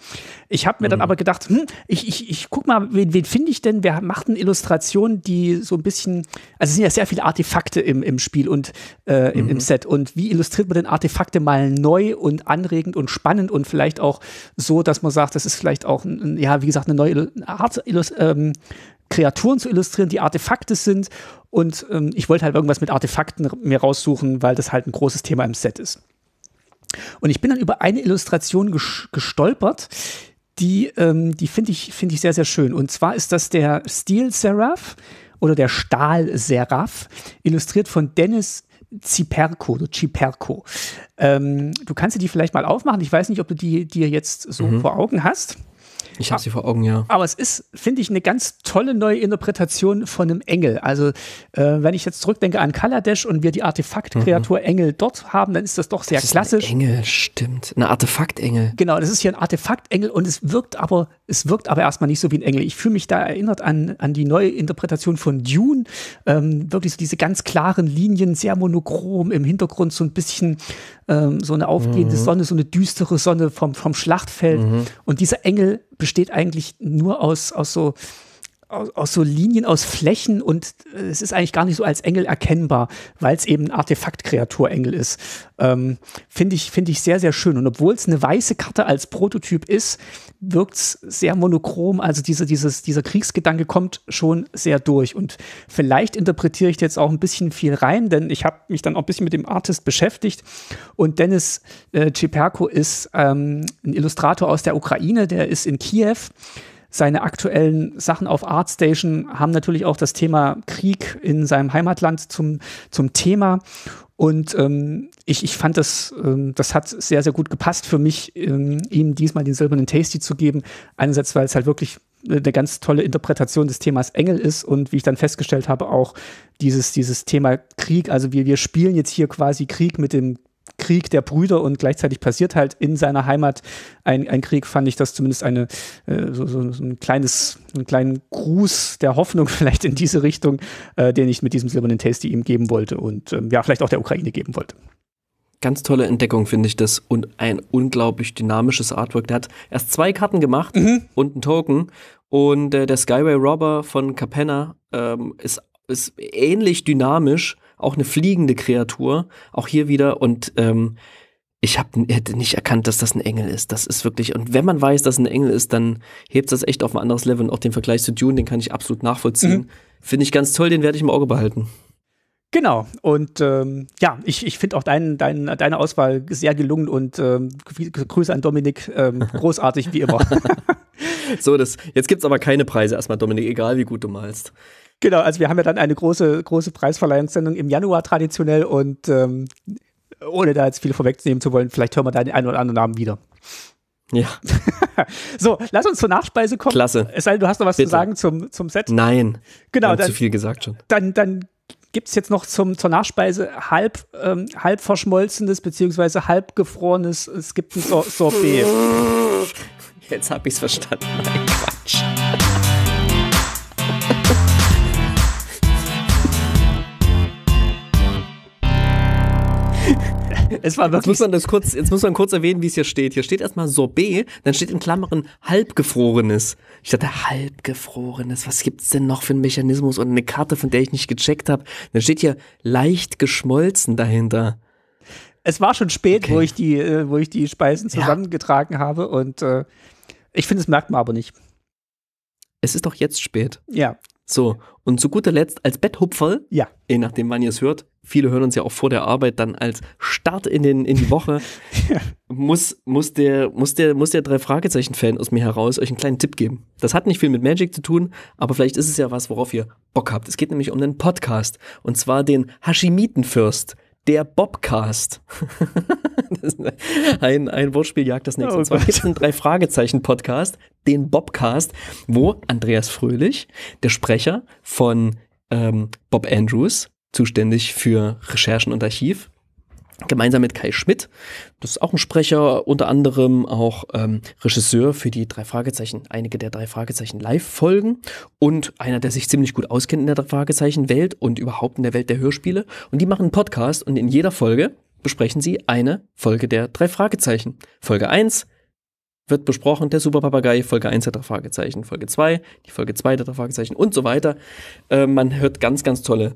Ich habe mir mhm. dann aber gedacht, hm, ich, ich, ich guck mal, wen, wen finde ich denn? Wer macht eine Illustration, die so ein bisschen, also es sind ja sehr viele Artefakte im, im Spiel und äh, im, mhm. im Set. Und wie illustriert man denn Artefakte mal neu und anregend und spannend und vielleicht auch so, dass man sagt, das ist vielleicht auch, ja, wie gesagt, eine neue Art Illustration. Ähm, Kreaturen zu illustrieren, die Artefakte sind. Und ähm, ich wollte halt irgendwas mit Artefakten mir raussuchen, weil das halt ein großes Thema im Set ist. Und ich bin dann über eine Illustration ges gestolpert, die, ähm, die finde ich, find ich sehr, sehr schön. Und zwar ist das der Steel Seraph oder der Stahl Seraph, illustriert von Dennis Ziperko. oder Ciperco. Ähm, du kannst dir die vielleicht mal aufmachen. Ich weiß nicht, ob du die dir jetzt so mhm. vor Augen hast. Ich habe sie vor Augen, ja. Aber es ist, finde ich, eine ganz tolle neue Interpretation von einem Engel. Also, äh, wenn ich jetzt zurückdenke an Kaladesh und wir die Artefaktkreatur mhm. Engel dort haben, dann ist das doch sehr das ist klassisch. Engel, stimmt. Eine Artefaktengel. Genau, das ist hier ein Artefaktengel und es wirkt aber es wirkt aber erstmal nicht so wie ein Engel. Ich fühle mich da erinnert an, an die neue Interpretation von Dune. Ähm, wirklich so diese ganz klaren Linien, sehr monochrom, im Hintergrund so ein bisschen ähm, so eine aufgehende mhm. Sonne, so eine düstere Sonne vom, vom Schlachtfeld. Mhm. Und dieser Engel besteht eigentlich nur aus, aus so aus, aus, so Linien, aus Flächen und äh, es ist eigentlich gar nicht so als Engel erkennbar, weil es eben ein Artefaktkreaturengel ist. Ähm, Finde ich, find ich sehr, sehr schön. Und obwohl es eine weiße Karte als Prototyp ist, wirkt es sehr monochrom. Also diese, dieses, dieser Kriegsgedanke kommt schon sehr durch. Und vielleicht interpretiere ich jetzt auch ein bisschen viel rein, denn ich habe mich dann auch ein bisschen mit dem Artist beschäftigt. Und Dennis äh, Ciperko ist ähm, ein Illustrator aus der Ukraine, der ist in Kiew seine aktuellen Sachen auf Artstation haben natürlich auch das Thema Krieg in seinem Heimatland zum, zum Thema. Und ähm, ich, ich fand das, ähm, das hat sehr, sehr gut gepasst für mich, ähm, ihm diesmal den silbernen Tasty zu geben. Einerseits, weil es halt wirklich eine ganz tolle Interpretation des Themas Engel ist und wie ich dann festgestellt habe, auch dieses, dieses Thema Krieg. Also wir, wir spielen jetzt hier quasi Krieg mit dem Krieg der Brüder und gleichzeitig passiert halt in seiner Heimat ein, ein Krieg, fand ich das zumindest eine, äh, so, so, so, ein kleines, einen kleinen Gruß der Hoffnung vielleicht in diese Richtung, äh, den ich mit diesem silbernen Tasty ihm geben wollte und ähm, ja, vielleicht auch der Ukraine geben wollte. Ganz tolle Entdeckung finde ich das und ein unglaublich dynamisches Artwork. Der hat erst zwei Karten gemacht mhm. und einen Token und äh, der Skyway Robber von Capenna ähm, ist, ist ähnlich dynamisch auch eine fliegende Kreatur, auch hier wieder und ähm, ich hab, hätte nicht erkannt, dass das ein Engel ist. Das ist wirklich, und wenn man weiß, dass ein Engel ist, dann hebt das echt auf ein anderes Level. Und auch den Vergleich zu Dune, den kann ich absolut nachvollziehen. Mhm. Finde ich ganz toll, den werde ich im Auge behalten. Genau, und ähm, ja, ich, ich finde auch dein, dein, deine Auswahl sehr gelungen und ähm, Grüße an Dominik, ähm, großartig wie immer. so, das, jetzt gibt es aber keine Preise erstmal, Dominik, egal wie gut du malst. Genau, also wir haben ja dann eine große, große Preisverleihungssendung im Januar traditionell und ähm, ohne da jetzt viel vorwegnehmen zu wollen, vielleicht hören wir da den einen oder anderen Namen wieder. Ja. so, lass uns zur Nachspeise kommen. Klasse. Es sei denn, du hast noch was Bitte. zu sagen zum, zum Set. Nein. Genau. Dann, zu viel gesagt schon. Dann, dann gibt es jetzt noch zum, zur Nachspeise halb, ähm, halb verschmolzenes bzw. halb gefrorenes. Es gibt ein Sor Sorbet. Jetzt habe ich es verstanden. Nein, Quatsch. Es war wirklich. Jetzt muss man das kurz, jetzt muss man kurz erwähnen, wie es hier steht. Hier steht erstmal Sorbet, dann steht in Klammern halbgefrorenes. Ich dachte, halbgefrorenes, was gibt's denn noch für einen Mechanismus und eine Karte, von der ich nicht gecheckt habe? Dann steht hier leicht geschmolzen dahinter. Es war schon spät, okay. wo ich die, äh, wo ich die Speisen zusammengetragen ja. habe und äh, ich finde, es merkt man aber nicht. Es ist doch jetzt spät. Ja. So, und zu guter Letzt als Betthupferl, ja. je nachdem, wann ihr es hört, viele hören uns ja auch vor der Arbeit dann als Start in, den, in die Woche, ja. muss, muss der, muss der, muss der Drei-Fragezeichen-Fan aus mir heraus euch einen kleinen Tipp geben. Das hat nicht viel mit Magic zu tun, aber vielleicht ist es ja was, worauf ihr Bock habt. Es geht nämlich um einen Podcast und zwar den Hashimitenfürst. Der Bobcast. ein, ein Wortspiel jagt das nächste. Oh, und zwar gibt es einen Drei-Fragezeichen-Podcast, den Bobcast, wo Andreas Fröhlich, der Sprecher von ähm, Bob Andrews, zuständig für Recherchen und Archiv. Gemeinsam mit Kai Schmidt, das ist auch ein Sprecher, unter anderem auch ähm, Regisseur für die drei Fragezeichen, einige der drei Fragezeichen Live-Folgen und einer, der sich ziemlich gut auskennt in der drei Fragezeichen-Welt und überhaupt in der Welt der Hörspiele. Und die machen einen Podcast und in jeder Folge besprechen sie eine Folge der drei Fragezeichen. Folge 1, wird besprochen, der Superpapagei, Folge 1 der drei Fragezeichen, Folge 2, die Folge 2 der drei Fragezeichen und so weiter. Äh, man hört ganz, ganz tolle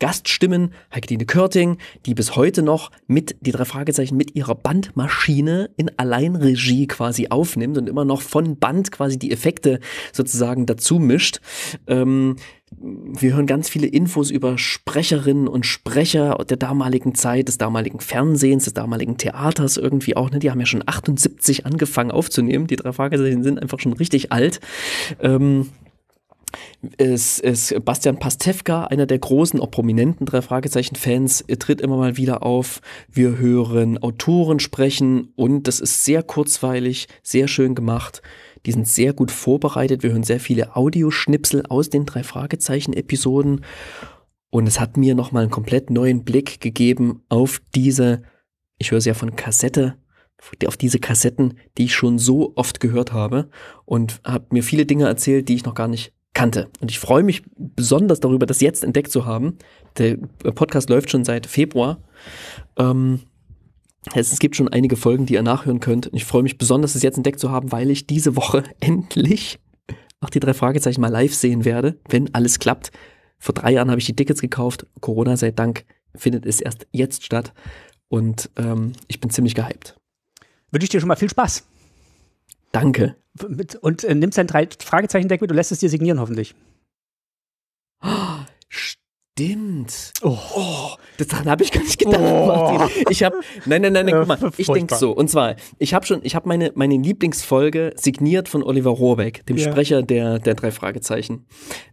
Gaststimmen, Heidine Körting, die bis heute noch mit, die drei Fragezeichen, mit ihrer Bandmaschine in Alleinregie quasi aufnimmt und immer noch von Band quasi die Effekte sozusagen dazu mischt. Ähm, wir hören ganz viele Infos über Sprecherinnen und Sprecher der damaligen Zeit, des damaligen Fernsehens, des damaligen Theaters irgendwie auch. Ne? Die haben ja schon 78 angefangen aufzunehmen. Die drei Fragezeichen sind einfach schon richtig alt. Ähm, ist, ist Bastian Pastewka, einer der großen, auch prominenten drei Fragezeichen-Fans, tritt immer mal wieder auf. Wir hören Autoren sprechen und das ist sehr kurzweilig, sehr schön gemacht. Die sind sehr gut vorbereitet. Wir hören sehr viele Audioschnipsel aus den drei Fragezeichen-Episoden. Und es hat mir nochmal einen komplett neuen Blick gegeben auf diese, ich höre es ja von Kassette, auf diese Kassetten, die ich schon so oft gehört habe und habe mir viele Dinge erzählt, die ich noch gar nicht kannte. Und ich freue mich besonders darüber, das jetzt entdeckt zu haben. Der Podcast läuft schon seit Februar. Ähm, es gibt schon einige Folgen, die ihr nachhören könnt. Und ich freue mich besonders, das jetzt entdeckt zu haben, weil ich diese Woche endlich auch die drei Fragezeichen mal live sehen werde, wenn alles klappt. Vor drei Jahren habe ich die Tickets gekauft. Corona sei Dank findet es erst jetzt statt. Und ähm, ich bin ziemlich gehypt. Wünsche ich dir schon mal viel Spaß. Danke. Und äh, nimmst dein drei Fragezeichen Deck mit und lässt es dir signieren hoffentlich. stimmt. Oh, oh das daran habe ich gar nicht gedacht. Oh. Ich habe Nein, nein, nein, nein, guck mal, ich denke so und zwar, ich habe schon ich habe meine meine Lieblingsfolge signiert von Oliver Rohrbeck, dem yeah. Sprecher der der drei Fragezeichen.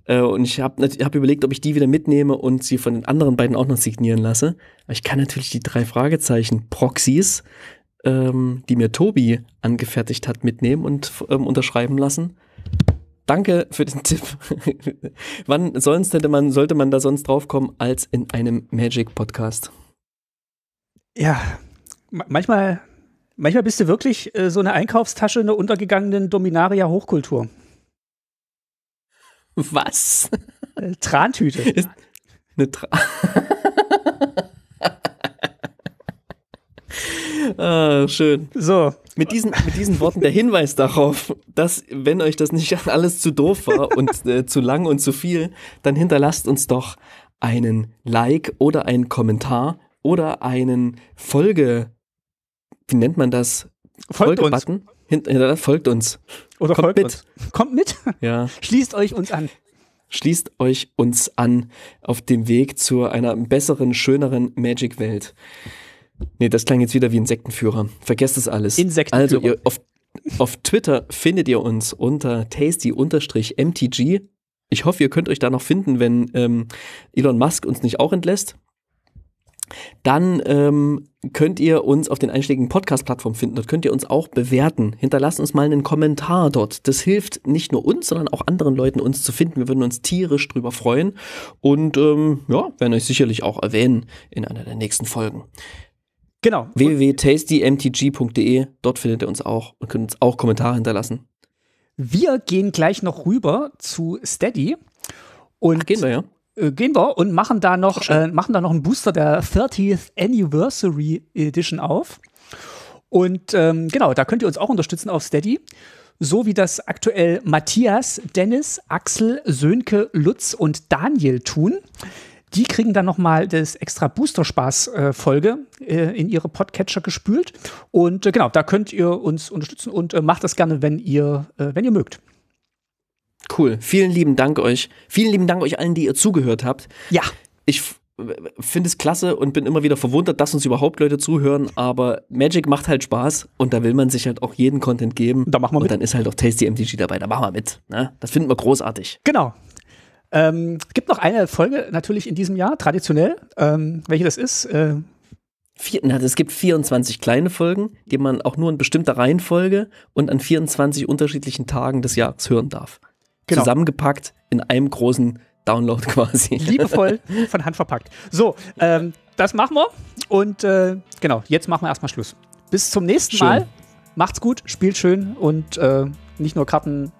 Äh, und ich habe hab überlegt, ob ich die wieder mitnehme und sie von den anderen beiden auch noch signieren lasse. Aber ich kann natürlich die drei Fragezeichen Proxys ähm, die mir Tobi angefertigt hat, mitnehmen und ähm, unterschreiben lassen. Danke für den Tipp. Wann sonst hätte man, sollte man da sonst draufkommen als in einem Magic-Podcast? Ja, manchmal, manchmal bist du wirklich äh, so eine Einkaufstasche einer untergegangenen Dominaria-Hochkultur. Was? Äh, Trantüte. Ist eine Tra ah, schön. So. Mit diesen, mit diesen Worten der Hinweis darauf, dass, wenn euch das nicht alles zu doof war und äh, zu lang und zu viel, dann hinterlasst uns doch einen Like oder einen Kommentar oder einen Folge, wie nennt man das? Folge-Button. Hinter, folgt uns. Oder Kommt folgt mit. Uns. Kommt mit. Ja. Schließt euch uns an. Schließt euch uns an auf dem Weg zu einer besseren, schöneren Magic-Welt. Nee, das klang jetzt wieder wie Insektenführer. Vergesst das alles. Insektenführer. Also ihr, auf, auf Twitter findet ihr uns unter tasty-mtg. Ich hoffe, ihr könnt euch da noch finden, wenn ähm, Elon Musk uns nicht auch entlässt. Dann ähm, könnt ihr uns auf den einschlägigen Podcast-Plattformen finden. Dort könnt ihr uns auch bewerten. Hinterlasst uns mal einen Kommentar dort. Das hilft nicht nur uns, sondern auch anderen Leuten, uns zu finden. Wir würden uns tierisch drüber freuen und ähm, ja, werden euch sicherlich auch erwähnen in einer der nächsten Folgen. Genau. www.tastymtg.de, dort findet ihr uns auch und könnt uns auch Kommentare hinterlassen. Wir gehen gleich noch rüber zu Steady und Ach, gehen wir ja. Äh, gehen wir und machen da noch äh, machen da noch einen Booster der 30th Anniversary Edition auf. Und ähm, genau, da könnt ihr uns auch unterstützen auf Steady so wie das aktuell Matthias, Dennis, Axel, Sönke, Lutz und Daniel tun. Die kriegen dann nochmal das extra Booster-Spaß-Folge äh, in ihre Podcatcher gespült. Und äh, genau, da könnt ihr uns unterstützen und äh, macht das gerne, wenn ihr, äh, wenn ihr mögt. Cool. Vielen lieben Dank euch. Vielen lieben Dank euch allen, die ihr zugehört habt. Ja. Ich finde es klasse und bin immer wieder verwundert, dass uns überhaupt Leute zuhören, aber Magic macht halt Spaß und da will man sich halt auch jeden Content geben. Da machen wir und mit. Und dann ist halt auch Tasty MTG dabei, da machen wir mit. Ne? Das finden wir großartig. Genau, ähm, es gibt noch eine Folge natürlich in diesem Jahr, traditionell. Ähm, welche das ist? Äh, Vier, na, es gibt 24 kleine Folgen, die man auch nur in bestimmter Reihenfolge und an 24 unterschiedlichen Tagen des Jahres hören darf. Genau. Zusammengepackt in einem großen Download quasi. Liebevoll von Hand verpackt. So, ähm, das machen wir. Und äh, genau, jetzt machen wir erstmal Schluss. Bis zum nächsten schön. Mal. Macht's gut, spielt schön und äh, nicht nur Karten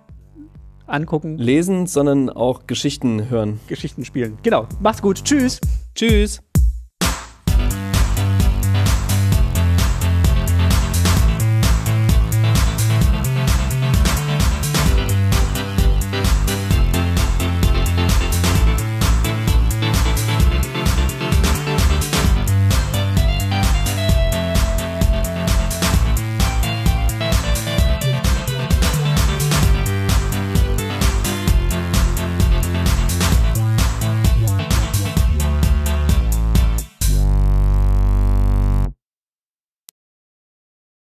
angucken. Lesen, sondern auch Geschichten hören. Geschichten spielen. Genau. Mach's gut. Tschüss. Tschüss.